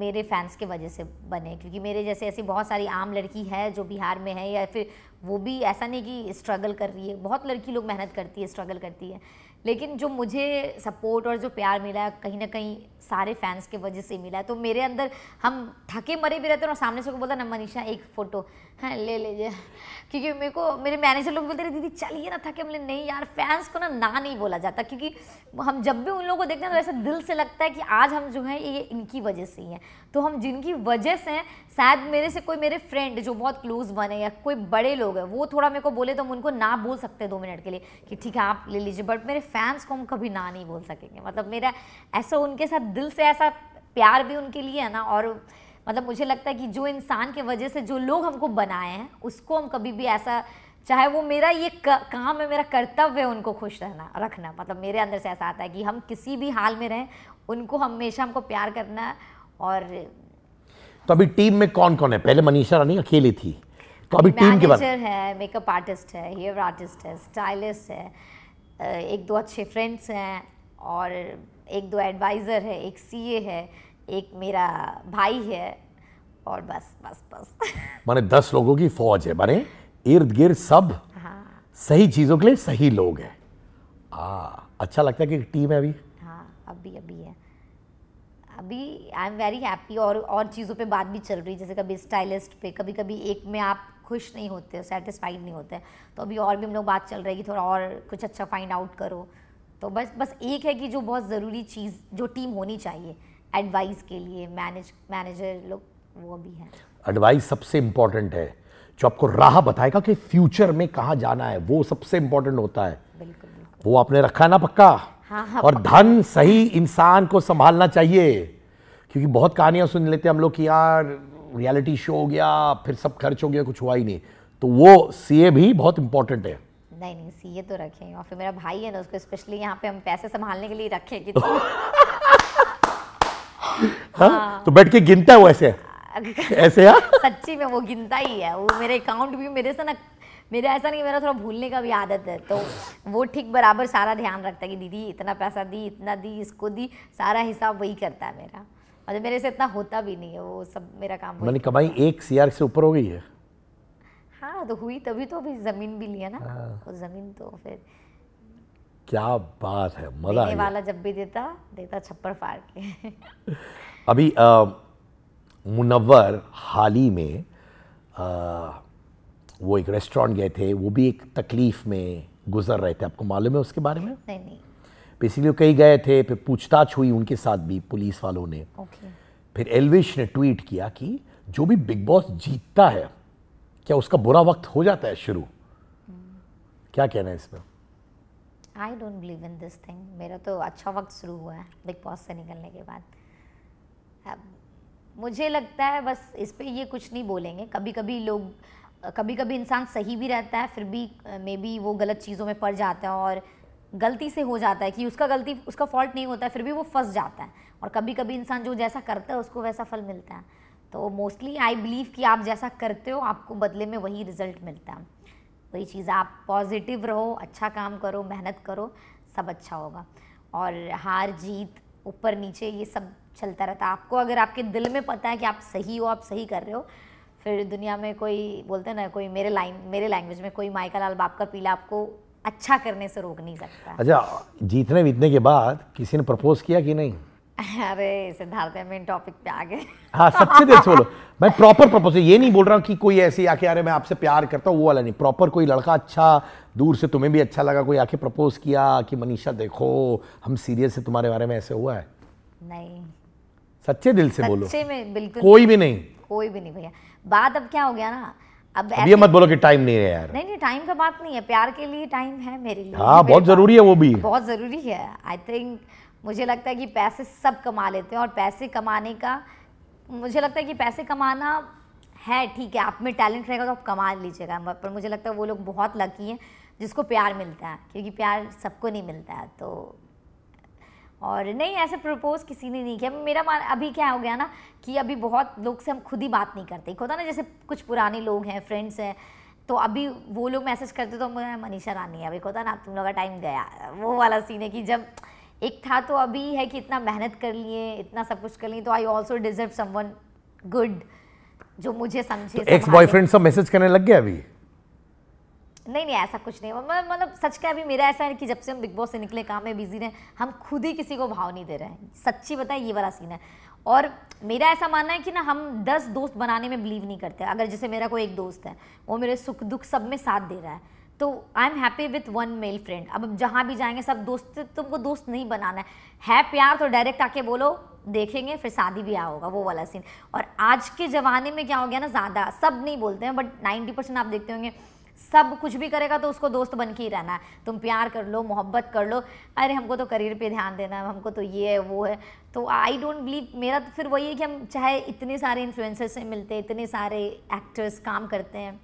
मेरे फैंस के वजह से बने क्योंकि मेरे जैसे ऐसी बहुत सारी आम लड़की है जो बिहार में है या फिर वो भी ऐसा नहीं कि स्ट्रगल कर रही है बहुत लड़की लोग मेहनत करती है स्ट्रगल करती है लेकिन जो मुझे सपोर्ट और जो प्यार मिला है कहीं ना कहीं सारे फैंस के वजह से मिला है तो मेरे अंदर हम थके मरे भी रहते हैं और सामने से को बोलता ना मनीषा एक फ़ोटो हाँ ले लीजिए क्योंकि मेरे को मेरे मैनेजर लोग बोलते रहे दीदी चलिए ना था कि हमने नहीं यार फैंस को ना ना नहीं बोला जाता क्योंकि हम जब भी उन लोगों को देखते हैं तो ऐसा दिल से लगता है कि आज हम जो है ये इनकी वजह से ही हैं तो हम जिनकी वजह से हैं शायद मेरे से कोई मेरे फ्रेंड जो बहुत क्लोज बने या कोई बड़े लोग हैं वो थोड़ा मेरे को बोले तो हम उनको ना बोल सकते दो मिनट के लिए कि ठीक है आप ले लीजिए बट मेरे फैंस को हम कभी ना नहीं बोल सकेंगे मतलब मेरा ऐसा उनके साथ दिल से ऐसा प्यार भी उनके लिए है ना और मतलब मुझे लगता है कि जो इंसान के वजह से जो लोग हमको बनाए हैं उसको हम कभी भी ऐसा चाहे वो मेरा ये काम है मेरा कर्तव्य है उनको खुश रहना रखना मतलब मेरे अंदर से ऐसा आता है कि हम किसी भी हाल में रहें उनको हमेशा हमको प्यार करना और तो अभी टीम में कौन कौन है पहले मनीषा रानी अकेली थी तो अभी टीम के बाद है मेकअप आर्टिस्ट है हेयर आर्टिस्ट है स्टाइलिस्ट है एक दो अच्छे फ्रेंड्स हैं और एक दो एडवाइज़र है एक सीए है एक मेरा भाई है और बस बस बस माने दस लोगों की फौज है माने इर्द गिर्द सब हाँ। सही चीज़ों के लिए सही लोग हैं हाँ अच्छा लगता है कि टीम है अभी हाँ अभी अभी है अभी आई एम वेरी हैप्पी और और चीज़ों पे बात भी चल रही है जैसे कभी स्टाइलिस्ट पे कभी कभी एक में आप खुश नहीं होते सेटिस्फाइड नहीं होते तो अभी और भी हम लोग बात चल रही है कि थोड़ा और कुछ अच्छा फाइंड आउट करो तो बस बस एक है कि जो बहुत ज़रूरी चीज़ जो टीम होनी चाहिए एडवाइस के लिए मैनेज मैनेजर लोग वो भी हैं एडवाइस सबसे इम्पोर्टेंट है जो आपको राह बताएगा कि फ्यूचर में कहाँ जाना है वो सबसे इम्पोर्टेंट होता है बिल्कुल, वो आपने रखा है ना पक्का हाँ, हाँ, और धन सही इंसान को संभालना चाहिए क्योंकि बहुत कहानियां सुन लेते हैं हम लोग कि यार रियलिटी शो हो गया फिर सब खर्च हो गया कुछ हुआ ही नहीं तो वो सीए भी बहुत इंपॉर्टेंट है नहीं नहीं सीए तो रखें और फिर मेरा भाई है ना उसको स्पेशली यहाँ पे हम पैसे संभालने के लिए रखेंगे [LAUGHS] तो। हाँ? हाँ तो बैठ के गिनता है वो ऐसे [LAUGHS] ऐसे हाँ सच्ची में वो गिनता ही है वो मेरे अकाउंट भी मेरे से ना मेरा ऐसा नहीं मेरा थोड़ा भूलने का भी आदत है तो वो ठीक बराबर सारा ध्यान रखता है कि दीदी इतना पैसा दी इतना दी इसको दी सारा हिसाब वही करता है मेरा मतलब मेरे से इतना होता भी नहीं है वो सब मेरा काम मैंने कमाई एक सीआर से ऊपर हो गई है हाँ तो हुई तभी तो अभी ज़मीन भी लिया ना हाँ। तो ज़मीन तो फिर क्या बात है मजा देने वाला जब भी देता देता छप्पर फाड़ के [LAUGHS] अभी आ, मुनव्वर हाल ही में आ, वो एक रेस्टोरेंट गए थे वो भी एक तकलीफ में गुजर रहे थे आपको मालूम है उसके बारे में नहीं नहीं बेसिकली कहीं गए थे फिर पूछताछ हुई उनके साथ भी पुलिस वालों ने okay. फिर एलविश ने ट्वीट किया कि जो भी बिग बॉस जीतता है क्या उसका बुरा वक्त हो जाता है शुरू hmm. क्या कहना है इसमें I don't believe in this thing मेरा तो अच्छा वक्त शुरू हुआ है बिग बॉस से निकलने के बाद अब मुझे लगता है बस इस पर ये कुछ नहीं बोलेंगे कभी कभी लोग कभी कभी इंसान सही भी रहता है फिर भी मे बी वो गलत चीज़ों में पड़ जाता है और गलती से हो जाता है कि उसका गलती उसका फॉल्ट नहीं होता है फिर भी वो फंस जाता है और कभी कभी इंसान जो जैसा करता है उसको वैसा फल मिलता है तो मोस्टली आई बिलीव कि आप जैसा करते हो आपको बदले में वही रिजल्ट मिलता है वही चीज़ आप पॉजिटिव रहो अच्छा काम करो मेहनत करो सब अच्छा होगा और हार जीत ऊपर नीचे ये सब चलता रहता है आपको अगर आपके दिल में पता है कि आप सही हो आप सही कर रहे हो फिर दुनिया में कोई बोलते हैं ना कोई मेरे लाइन मेरे लैंग्वेज में कोई माइका लाल बाप का पीला आपको अच्छा करने से रोक नहीं सकता अच्छा जीतने बीतने के बाद किसी ने प्रपोज किया कि नहीं अरे सिद्धार्थ मेन टॉपिक पे आ गए हाँ सच्चे दिल से बोलो मैं प्रॉपर प्रपोज ये नहीं बोल रहा हूँ कि कोई ऐसी आके अरे मैं आपसे प्यार करता हूँ वो वाला नहीं प्रॉपर कोई लड़का अच्छा दूर से तुम्हें भी अच्छा लगा कोई आके प्रपोज किया कि मनीषा देखो हम सीरियस है तुम्हारे बारे में ऐसे हुआ है नहीं सच्चे दिल से सच्चे बोलो में बिल्कुल कोई भी नहीं कोई भी नहीं भैया बात अब क्या हो गया ना अब, अब ये मत बोलो कि टाइम नहीं है यार नहीं नहीं टाइम का बात नहीं है प्यार के लिए टाइम है मेरे लिए हाँ बहुत जरूरी है वो भी बहुत जरूरी है आई थिंक मुझे लगता है कि पैसे सब कमा लेते हैं और पैसे कमाने का मुझे लगता है कि पैसे कमाना है ठीक है आप में टैलेंट रहेगा तो आप कमा लीजिएगा पर मुझे लगता है वो लोग बहुत लकी हैं जिसको प्यार मिलता है क्योंकि प्यार सबको नहीं मिलता है तो और नहीं ऐसे प्रपोज़ किसी ने नहीं किया मेरा मान अभी क्या हो गया ना कि अभी बहुत लोग से हम खुद ही बात नहीं करते होता ना जैसे कुछ पुराने लोग हैं फ्रेंड्स हैं तो अभी वो लोग मैसेज करते तो मनीषा रानी अभी होता ना तुम लोग का टाइम गया वो वाला सीन है कि जब एक था तो अभी है कि इतना मेहनत कर लिए इतना सब कुछ कर लिए तो I also deserve someone good जो मुझे समझे एक्स तो बॉयफ्रेंड सब मैसेज करने लग गया अभी नहीं नहीं ऐसा कुछ नहीं मतलब, मतलब सच का अभी मेरा ऐसा है कि जब से हम बिग बॉस से निकले काम में बिजी रहे हम खुद ही किसी को भाव नहीं दे रहे हैं सच्ची बता ये वाला सीन है और मेरा ऐसा मानना है कि ना हम दस दोस्त बनाने में बिलीव नहीं करते अगर जैसे मेरा कोई एक दोस्त है वो मेरे सुख दुख सब में साथ दे रहा है तो I am happy with one male friend अब जहाँ भी जाएंगे सब दोस्त तुमको दोस्त नहीं बनाना है है प्यार तो डायरेक्ट आके बोलो देखेंगे फिर शादी भी होगा वो वाला सीन और आज के ज़माने में क्या हो गया ना ज़्यादा सब नहीं बोलते हैं बट नाइन्टी परसेंट आप देखते होंगे सब कुछ भी करेगा तो उसको दोस्त बन के ही रहना है तुम प्यार कर लो मोहब्बत कर लो अरे हमको तो करियर पे ध्यान देना है हमको तो ये है वो है तो आई डोंट बिलीव मेरा तो फिर वही है कि हम चाहे इतने सारे इन्फ्लुएंसर्स से मिलते हैं इतने सारे एक्टर्स काम करते हैं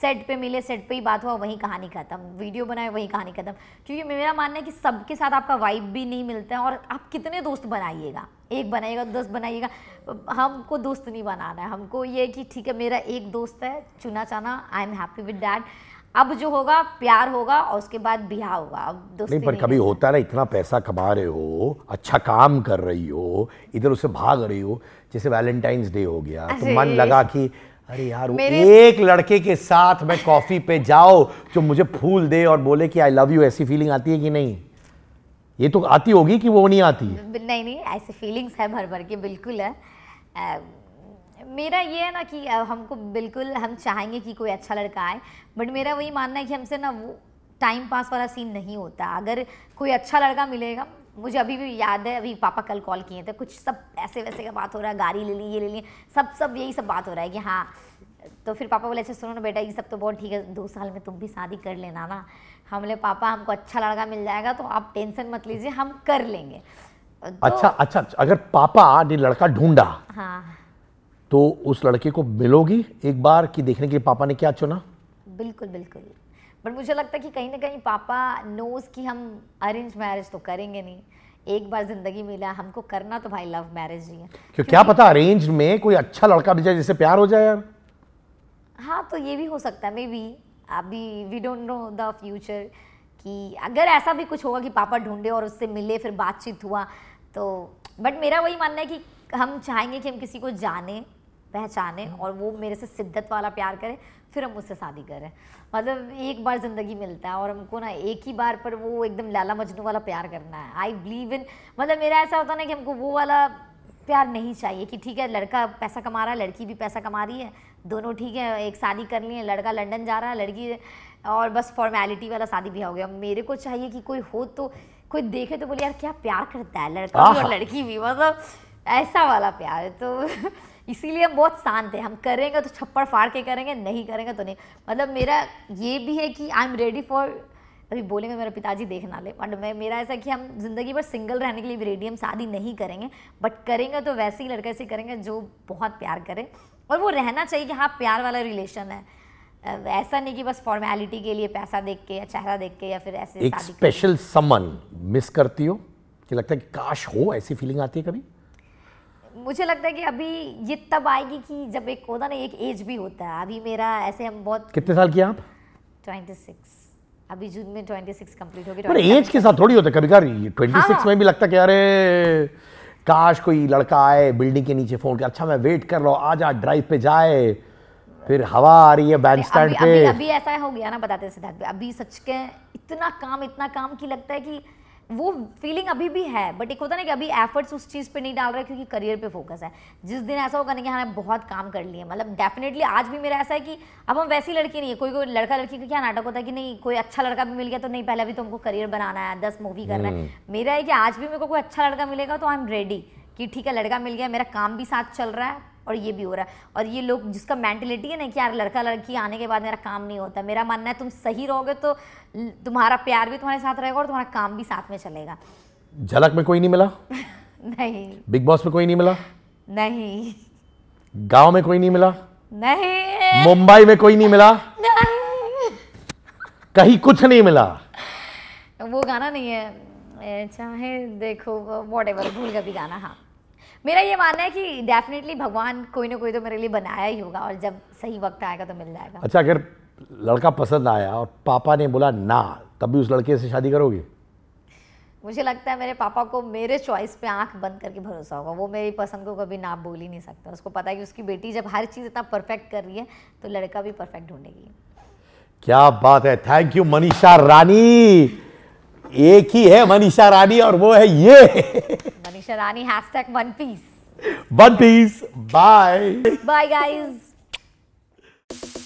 सेट पे मिले सेट पे ही बात हुआ वहीं कहानी खत्म वीडियो बनाए वहीं कहानी खत्म क्योंकि मेरा मानना है कि सबके साथ आपका वाइब भी नहीं मिलता है और आप कितने दोस्त बनाइएगा एक बनाइएगा दस बनाइएगा हमको दोस्त नहीं बनाना है हमको ये कि ठीक है मेरा एक दोस्त है चुना चाना I am happy with that अब जो होगा प्यार होगा और उसके बाद ब्याह होगा अब दोस्ती नहीं पर कभी होता ना इतना पैसा कमा रहे हो अच्छा काम कर रही हो इधर उसे भाग रही हो जैसे वैलेंटाइंस डे हो गया तो मन लगा कि अरे यार मेरे... एक लड़के के साथ मैं कॉफी पे जाओ जो मुझे फूल दे और बोले कि आई लव यू ऐसी फीलिंग आती है कि नहीं ये तो आती होगी कि वो नहीं आती है नहीं नहीं ऐसी फीलिंग्स है भर भर के बिल्कुल है आ, मेरा ये है ना कि हमको बिल्कुल हम चाहेंगे कि कोई अच्छा लड़का आए बट मेरा वही मानना है कि हमसे ना वो टाइम पास वाला सीन नहीं होता अगर कोई अच्छा लड़का मिलेगा मुझे अभी भी याद है अभी पापा कल कॉल किए थे कुछ सब ऐसे वैसे का बात हो रहा है गाड़ी ले ली ये ले ली सब सब यही सब बात हो रहा है कि हाँ तो फिर पापा बोले अच्छा सुनो ना बेटा ये सब तो बहुत ठीक है दो साल में तुम भी शादी कर लेना ना हमले पापा हमको अच्छा लड़का मिल जाएगा तो आप टेंशन मत लीजिए हम कर लेंगे तो, अच्छा, अच्छा अच्छा अगर पापा ने लड़का ढूंढा हाँ तो उस लड़के को मिलोगी एक बार कि देखने के लिए पापा ने क्या चुना बिल्कुल बिल्कुल बट मुझे लगता है कि कहीं ना कहीं पापा नोज़ कि हम अरेंज मैरिज तो करेंगे नहीं एक बार जिंदगी मिला हमको करना तो भाई लव मैरिज ही है क्यों क्या पता अरेंज में कोई अच्छा लड़का मिल जाए जिससे प्यार हो जाए यार हाँ तो ये भी हो सकता है मे बी अभी we don't know the future कि अगर ऐसा भी कुछ होगा कि पापा ढूंढे और उससे मिले फिर बातचीत हुआ तो बट मेरा वही मानना है कि हम चाहेंगे कि हम किसी को जाने पहचाने और वो मेरे से शिद्दत वाला प्यार करे फिर हम उससे शादी करें मतलब एक बार ज़िंदगी मिलता है और हमको ना एक ही बार पर वो एकदम लाला मजनू वाला प्यार करना है आई बिलीव इन मतलब मेरा ऐसा होता ना कि हमको वो वाला प्यार नहीं चाहिए कि ठीक है लड़का पैसा कमा रहा है लड़की भी पैसा कमा रही है दोनों ठीक है एक शादी कर ली है लड़का लंदन जा रहा है लड़की और बस फॉर्मेलिटी वाला शादी भी हो गया मेरे को चाहिए कि कोई हो तो कोई देखे तो बोले यार क्या प्यार करता है लड़का भी और लड़की भी मतलब ऐसा वाला प्यार है तो इसीलिए हम बहुत शांत है हम करेंगे तो छप्पड़ फाड़ के करेंगे नहीं करेंगे तो नहीं मतलब मेरा ये भी है कि आई एम रेडी फॉर अभी बोलेंगे मेरे पिताजी देख ना ले बट मैं मेरा ऐसा कि हम ज़िंदगी भर सिंगल रहने के लिए भी रेडी हम शादी नहीं करेंगे बट करेंगे तो वैसे ही लड़के से करेंगे जो बहुत प्यार करें और वो रहना चाहिए कि हाँ प्यार वाला रिलेशन है ऐसा नहीं कि बस फॉर्मेलिटी के लिए पैसा देख के या चेहरा देख के या फिर ऐसे एक स्पेशल समन मिस करती हो कि लगता है कि काश हो ऐसी फीलिंग आती है कभी मुझे लगता है कि अभी ये तब आएगी कि जब एक होता ना एक एज भी होता है अभी मेरा ऐसे हम बहुत कितने साल किया आप ट्वेंटी सिक्स अभी जून में ट्वेंटी सिक्स कम्प्लीट हो गया एज के साथ थोड़ी होता है कभी कभी ट्वेंटी सिक्स में भी लगता है कि अरे काश कोई लड़का आए बिल्डिंग के नीचे फ़ोन कर अच्छा मैं वेट कर रहा हूँ आ आज ड्राइव पे जाए फिर हवा आ रही है बैंड स्टैंड पे अभी, अभी ऐसा हो गया ना बताते सिद्धार्थ अभी सच के इतना काम इतना काम की लगता है कि वो फीलिंग अभी भी है बट एक होता ना कि अभी एफर्ट्स उस चीज़ पे नहीं डाल रहा है क्योंकि करियर पे फोकस है जिस दिन ऐसा होगा ना कि हमें हाँ, बहुत काम कर लिए मतलब डेफिनेटली आज भी मेरा ऐसा है कि अब हम वैसी लड़की नहीं है कोई कोई लड़का लड़की का क्या नाटक होता है कि नहीं कोई अच्छा लड़का भी मिल गया तो नहीं पहले अभी हमको करियर बनाना है दस मूवी करना है हम्म। मेरा है कि आज भी मेरे को कोई अच्छा लड़का मिलेगा तो आई एम रेडी कि ठीक है लड़का मिल गया मेरा काम भी साथ चल रहा है और ये भी हो रहा है और ये लोग जिसका मैंटेलिटी है ना कि यार लड़का लड़की आने के बाद मेरा काम नहीं होता मेरा मानना है तुम सही रहोगे तो तुम्हारा प्यार भी तुम्हारे साथ रहेगा और तुम्हारा काम भी साथ में चलेगा झलक में कोई नहीं मिला [LAUGHS] नहीं बिग बॉस में कोई नहीं मिला नहीं गांव में कोई नहीं मिला नहीं मुंबई में कोई नहीं मिला नहीं कहीं कुछ नहीं मिला वो गाना नहीं है चाहे देखो वॉट एवर भूल का भी गाना हाँ मेरा ये मानना है कि डेफिनेटली भगवान कोई ना कोई तो मेरे लिए बनाया ही होगा और जब सही वक्त आएगा तो मिल जाएगा अच्छा अगर लड़का पसंद आया और पापा ने बोला ना तब भी उस लड़के से शादी करोगे मुझे लगता है मेरे पापा को मेरे चॉइस पे आंख बंद करके भरोसा होगा वो मेरी पसंद को कभी ना बोल ही नहीं सकता उसको पता है कि उसकी बेटी जब हर चीज़ इतना परफेक्ट कर रही है तो लड़का भी परफेक्ट ढूंढेगी क्या बात है थैंक यू मनीषा रानी एक ही है मनीषा रानी और वो है ये Manisha Rani hashtag one piece one piece bye bye guys